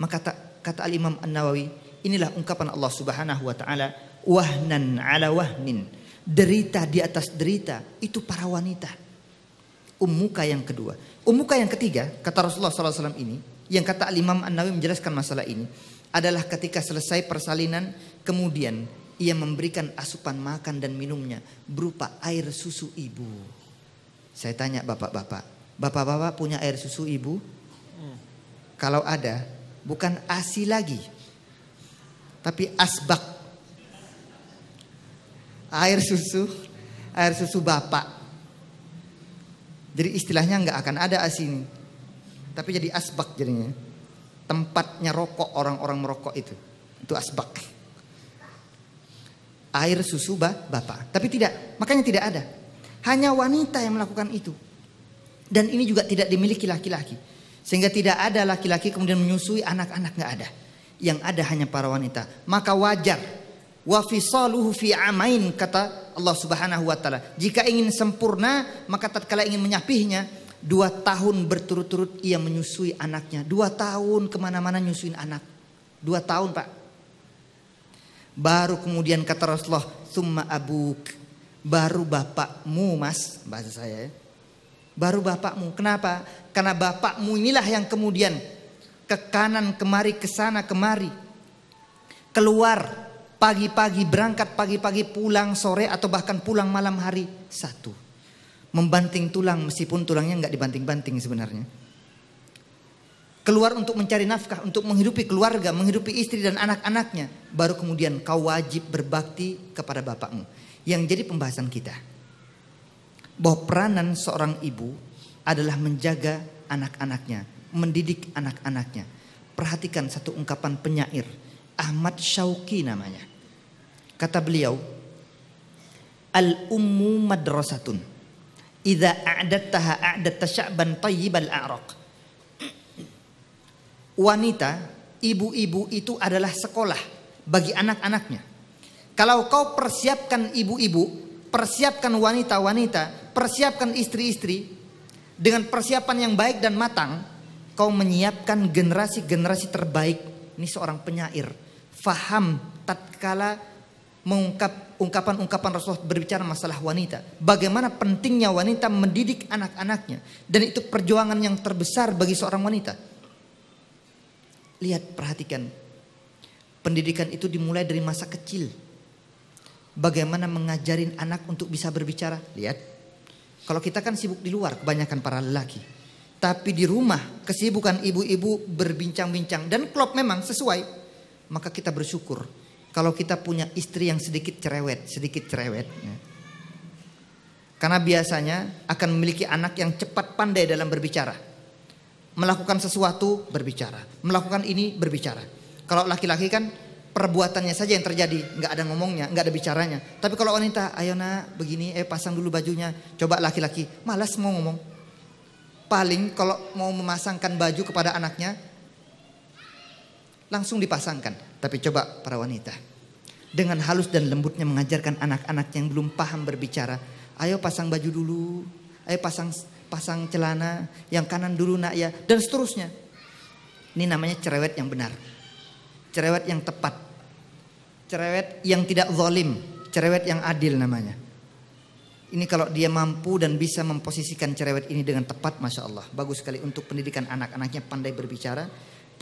Maka kata, kata Al-Imam An-Nawawi, inilah ungkapan Allah Subhanahu wa taala, wahnan ala wahnin. Derita di atas derita itu para wanita. Ummuka yang kedua. Ummuka yang ketiga, kata Rasulullah SAW ini, yang kata Imam An-Nawawi menjelaskan masalah ini, adalah ketika selesai persalinan, kemudian ia memberikan asupan makan dan minumnya berupa air susu ibu. Saya tanya bapak-bapak, bapak-bapak punya air susu ibu? Hmm. Kalau ada, bukan asi lagi, tapi asbak. Air susu, air susu bapak jadi istilahnya nggak akan ada asin, Tapi jadi asbak jadinya. Tempatnya rokok orang-orang merokok itu. Itu asbak. Air susu bah, bapak. Tapi tidak, makanya tidak ada. Hanya wanita yang melakukan itu. Dan ini juga tidak dimiliki laki-laki. Sehingga tidak ada laki-laki kemudian menyusui anak-anak nggak ada. Yang ada hanya para wanita. Maka wajar. Wafisaluhu fi amain kata Allah Subhanahu wa taala. Jika ingin sempurna, maka tatkala ingin menyapihnya, dua tahun berturut-turut ia menyusui anaknya. Dua tahun kemana-mana nyusuin anak. Dua tahun pak. Baru kemudian kata Rasulullah, summa abuk. Baru bapakmu mas, bahasa saya ya. Baru bapakmu. Kenapa? Karena bapakmu inilah yang kemudian ke kanan kemari, ke sana kemari. Keluar pagi-pagi berangkat, pagi-pagi pulang sore atau bahkan pulang malam hari. Satu, membanting tulang meskipun tulangnya nggak dibanting-banting sebenarnya. Keluar untuk mencari nafkah, untuk menghidupi keluarga, menghidupi istri dan anak-anaknya. Baru kemudian kau wajib berbakti kepada bapakmu. Yang jadi pembahasan kita. Bahwa peranan seorang ibu adalah menjaga anak-anaknya. Mendidik anak-anaknya. Perhatikan satu ungkapan penyair. Ahmad Syauki namanya. Kata beliau, Al-ummu madrasatun. Idza a'dattaha a'datta sya'ban tayyibal a'raq. Wanita, ibu-ibu itu adalah sekolah bagi anak-anaknya. Kalau kau persiapkan ibu-ibu, persiapkan wanita-wanita, persiapkan istri-istri dengan persiapan yang baik dan matang, kau menyiapkan generasi-generasi terbaik. Ini seorang penyair, faham tatkala mengungkap ungkapan-ungkapan Rasulullah berbicara masalah wanita. Bagaimana pentingnya wanita mendidik anak-anaknya. Dan itu perjuangan yang terbesar bagi seorang wanita. Lihat, perhatikan. Pendidikan itu dimulai dari masa kecil. Bagaimana mengajarin anak untuk bisa berbicara. Lihat. Kalau kita kan sibuk di luar, kebanyakan para lelaki. Tapi di rumah, kesibukan ibu-ibu berbincang-bincang. Dan klop memang sesuai. Maka kita bersyukur kalau kita punya istri yang sedikit cerewet, sedikit cerewet. Ya. Karena biasanya akan memiliki anak yang cepat pandai dalam berbicara. Melakukan sesuatu berbicara, melakukan ini berbicara. Kalau laki-laki kan perbuatannya saja yang terjadi, nggak ada ngomongnya, nggak ada bicaranya. Tapi kalau wanita, ayo nak begini, eh pasang dulu bajunya. Coba laki-laki malas mau ngomong. Paling kalau mau memasangkan baju kepada anaknya, langsung dipasangkan. Tapi coba para wanita. Dengan halus dan lembutnya mengajarkan anak-anak yang belum paham berbicara. Ayo pasang baju dulu. Ayo pasang pasang celana. Yang kanan dulu nak ya. Dan seterusnya. Ini namanya cerewet yang benar. Cerewet yang tepat. Cerewet yang tidak zolim, Cerewet yang adil namanya. Ini kalau dia mampu dan bisa memposisikan cerewet ini dengan tepat, masya Allah, bagus sekali untuk pendidikan anak-anaknya pandai berbicara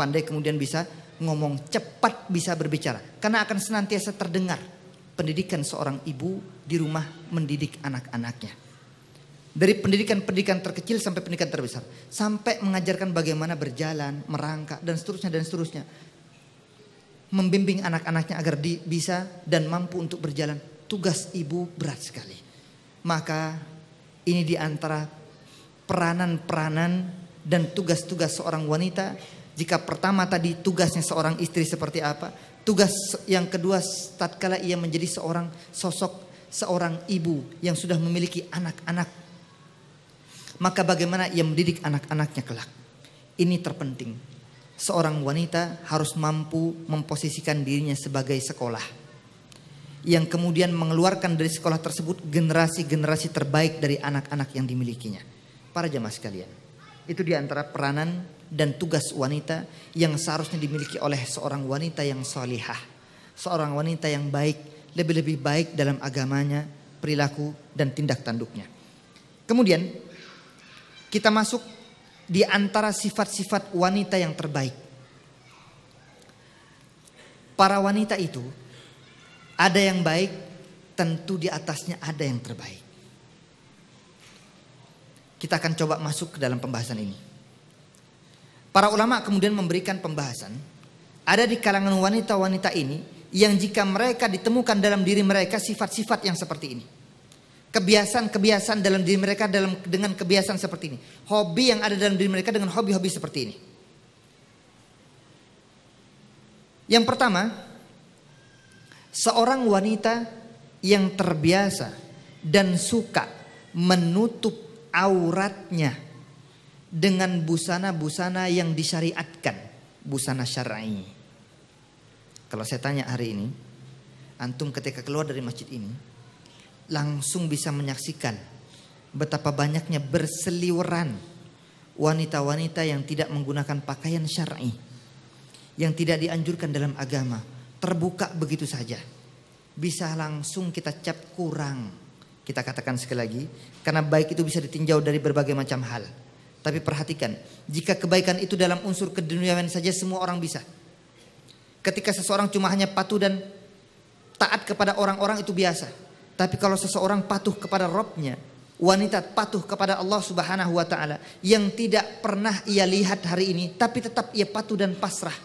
pandai kemudian bisa ngomong cepat bisa berbicara karena akan senantiasa terdengar pendidikan seorang ibu di rumah mendidik anak-anaknya dari pendidikan-pendidikan terkecil sampai pendidikan terbesar sampai mengajarkan bagaimana berjalan merangkak dan seterusnya dan seterusnya membimbing anak-anaknya agar di, bisa dan mampu untuk berjalan tugas ibu berat sekali maka ini diantara peranan-peranan dan tugas-tugas seorang wanita jika pertama tadi tugasnya seorang istri seperti apa, tugas yang kedua tatkala ia menjadi seorang sosok seorang ibu yang sudah memiliki anak-anak. Maka bagaimana ia mendidik anak-anaknya kelak? Ini terpenting. Seorang wanita harus mampu memposisikan dirinya sebagai sekolah yang kemudian mengeluarkan dari sekolah tersebut generasi-generasi terbaik dari anak-anak yang dimilikinya. Para jamaah sekalian, itu diantara peranan dan tugas wanita yang seharusnya dimiliki oleh seorang wanita yang salihah. Seorang wanita yang baik, lebih-lebih baik dalam agamanya, perilaku, dan tindak tanduknya. Kemudian kita masuk di antara sifat-sifat wanita yang terbaik. Para wanita itu ada yang baik, tentu di atasnya ada yang terbaik. Kita akan coba masuk ke dalam pembahasan ini. Para ulama kemudian memberikan pembahasan. Ada di kalangan wanita-wanita ini yang jika mereka ditemukan dalam diri mereka sifat-sifat yang seperti ini. Kebiasaan-kebiasaan dalam diri mereka dalam dengan kebiasaan seperti ini. Hobi yang ada dalam diri mereka dengan hobi-hobi seperti ini. Yang pertama, seorang wanita yang terbiasa dan suka menutup auratnya dengan busana-busana yang disyariatkan, busana syar'i. Kalau saya tanya hari ini, antum ketika keluar dari masjid ini, langsung bisa menyaksikan betapa banyaknya berseliweran wanita-wanita yang tidak menggunakan pakaian syar'i, yang tidak dianjurkan dalam agama, terbuka begitu saja. Bisa langsung kita cap kurang. Kita katakan sekali lagi, karena baik itu bisa ditinjau dari berbagai macam hal tapi perhatikan, jika kebaikan itu dalam unsur keduniawian saja semua orang bisa. Ketika seseorang cuma hanya patuh dan taat kepada orang-orang itu biasa. Tapi kalau seseorang patuh kepada Robnya, wanita patuh kepada Allah Subhanahu wa taala yang tidak pernah ia lihat hari ini tapi tetap ia patuh dan pasrah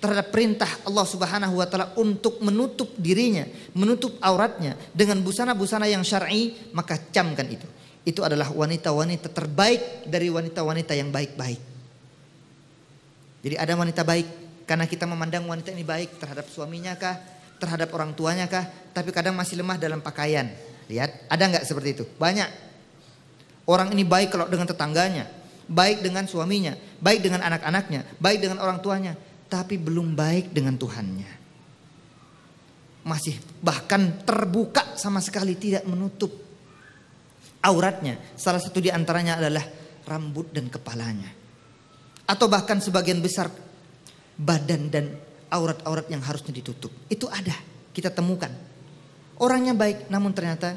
terhadap perintah Allah Subhanahu wa taala untuk menutup dirinya, menutup auratnya dengan busana-busana yang syar'i, maka camkan itu itu adalah wanita-wanita terbaik dari wanita-wanita yang baik-baik. Jadi ada wanita baik karena kita memandang wanita ini baik terhadap suaminya kah, terhadap orang tuanya kah, tapi kadang masih lemah dalam pakaian. Lihat, ada nggak seperti itu? Banyak. Orang ini baik kalau dengan tetangganya, baik dengan suaminya, baik dengan anak-anaknya, baik dengan orang tuanya, tapi belum baik dengan Tuhannya. Masih bahkan terbuka sama sekali tidak menutup auratnya. Salah satu di antaranya adalah rambut dan kepalanya. Atau bahkan sebagian besar badan dan aurat-aurat yang harusnya ditutup. Itu ada, kita temukan. Orangnya baik namun ternyata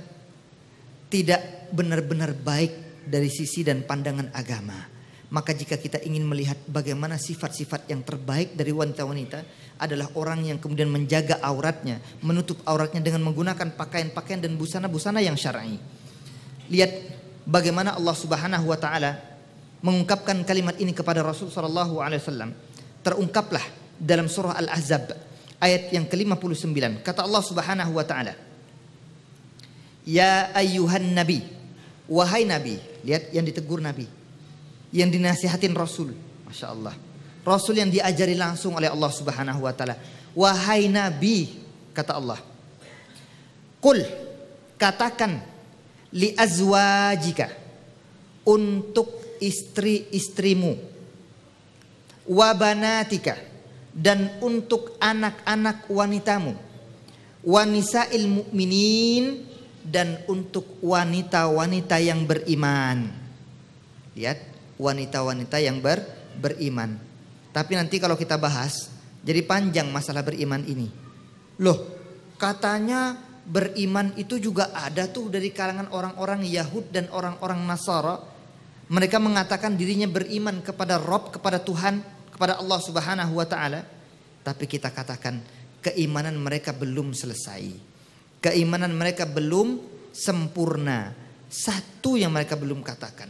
tidak benar-benar baik dari sisi dan pandangan agama. Maka jika kita ingin melihat bagaimana sifat-sifat yang terbaik dari wanita-wanita adalah orang yang kemudian menjaga auratnya, menutup auratnya dengan menggunakan pakaian-pakaian dan busana-busana yang syar'i. Lihat bagaimana Allah Subhanahu wa taala mengungkapkan kalimat ini kepada Rasul sallallahu alaihi wasallam. Terungkaplah dalam surah Al-Ahzab ayat yang ke-59. Kata Allah Subhanahu wa taala, "Ya ayyuhan nabi, wahai nabi." Lihat yang ditegur nabi. Yang dinasihatin Rasul. Masya Allah. Rasul yang diajari langsung oleh Allah Subhanahu wa taala. Wahai nabi, kata Allah. Kul, katakan li azwajika untuk istri-istrimu wabanatika dan untuk anak-anak wanitamu ilmu mu'minin dan untuk wanita-wanita yang beriman lihat wanita-wanita yang ber, beriman tapi nanti kalau kita bahas jadi panjang masalah beriman ini loh katanya beriman itu juga ada tuh dari kalangan orang-orang Yahud dan orang-orang Nasara. Mereka mengatakan dirinya beriman kepada Rob, kepada Tuhan, kepada Allah Subhanahu wa taala. Tapi kita katakan keimanan mereka belum selesai. Keimanan mereka belum sempurna. Satu yang mereka belum katakan.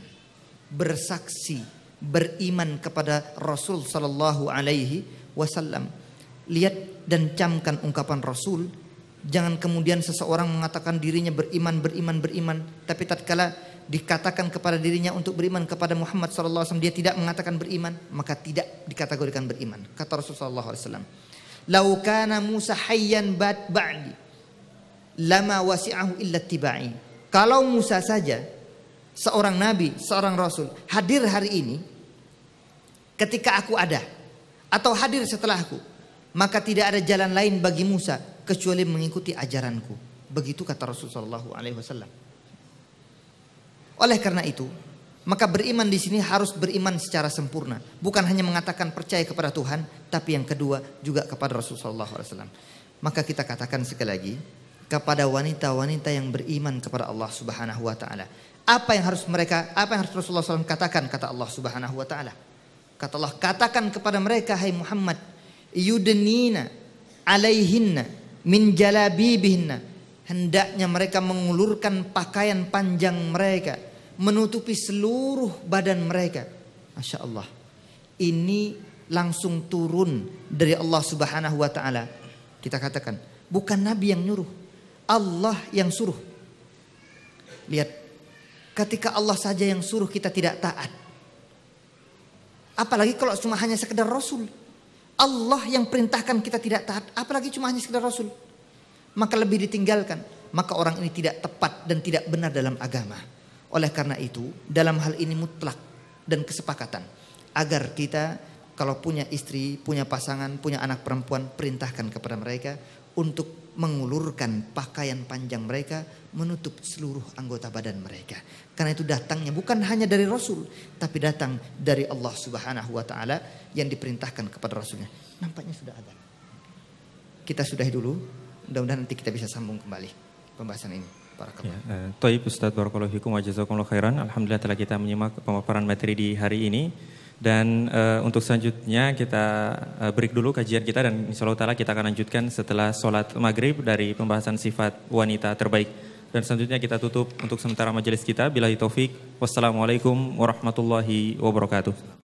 Bersaksi, beriman kepada Rasul sallallahu alaihi wasallam. Lihat dan camkan ungkapan Rasul Jangan kemudian seseorang mengatakan dirinya beriman, beriman, beriman. Tapi tatkala dikatakan kepada dirinya untuk beriman kepada Muhammad SAW, dia tidak mengatakan beriman, maka tidak dikategorikan beriman. Kata Rasulullah SAW. Laukana Musa hayyan ba'di, lama wasi'ahu illa tiba'i. Kalau Musa saja, seorang nabi, seorang rasul, hadir hari ini, ketika aku ada, atau hadir setelahku, maka tidak ada jalan lain bagi Musa kecuali mengikuti ajaranku. Begitu kata Rasulullah SAW. Oleh karena itu, maka beriman di sini harus beriman secara sempurna. Bukan hanya mengatakan percaya kepada Tuhan, tapi yang kedua juga kepada Rasulullah SAW. Maka kita katakan sekali lagi, kepada wanita-wanita yang beriman kepada Allah Subhanahu wa taala. Apa yang harus mereka, apa yang harus Rasulullah SAW katakan kata Allah Subhanahu wa taala? Kata Allah, katakan kepada mereka hai Muhammad, yudnina alaihinna min bihna hendaknya mereka mengulurkan pakaian panjang mereka menutupi seluruh badan mereka Masya Allah ini langsung turun dari Allah subhanahu wa ta'ala kita katakan bukan Nabi yang nyuruh Allah yang suruh lihat ketika Allah saja yang suruh kita tidak taat apalagi kalau cuma hanya sekedar Rasul Allah yang perintahkan kita tidak taat, apalagi cuma hanya sekedar Rasul. Maka lebih ditinggalkan. Maka orang ini tidak tepat dan tidak benar dalam agama. Oleh karena itu, dalam hal ini mutlak dan kesepakatan. Agar kita kalau punya istri, punya pasangan, punya anak perempuan, perintahkan kepada mereka untuk mengulurkan pakaian panjang mereka menutup seluruh anggota badan mereka karena itu datangnya bukan hanya dari Rasul, tapi datang dari Allah Subhanahu wa taala yang diperintahkan kepada Rasulnya. Nampaknya sudah ada. Kita sudahi dulu, mudah-mudahan nanti kita bisa sambung kembali pembahasan ini. Ya, eh, Toib Ustadz Barakallahu Hikm Wajazakumullah Khairan. Alhamdulillah telah kita menyimak pemaparan materi di hari ini. Dan uh, untuk selanjutnya kita uh, break dulu kajian kita dan insya Allah kita akan lanjutkan setelah sholat maghrib dari pembahasan sifat wanita terbaik. Dan selanjutnya kita tutup untuk sementara majelis kita. Bila taufik, wassalamualaikum warahmatullahi wabarakatuh.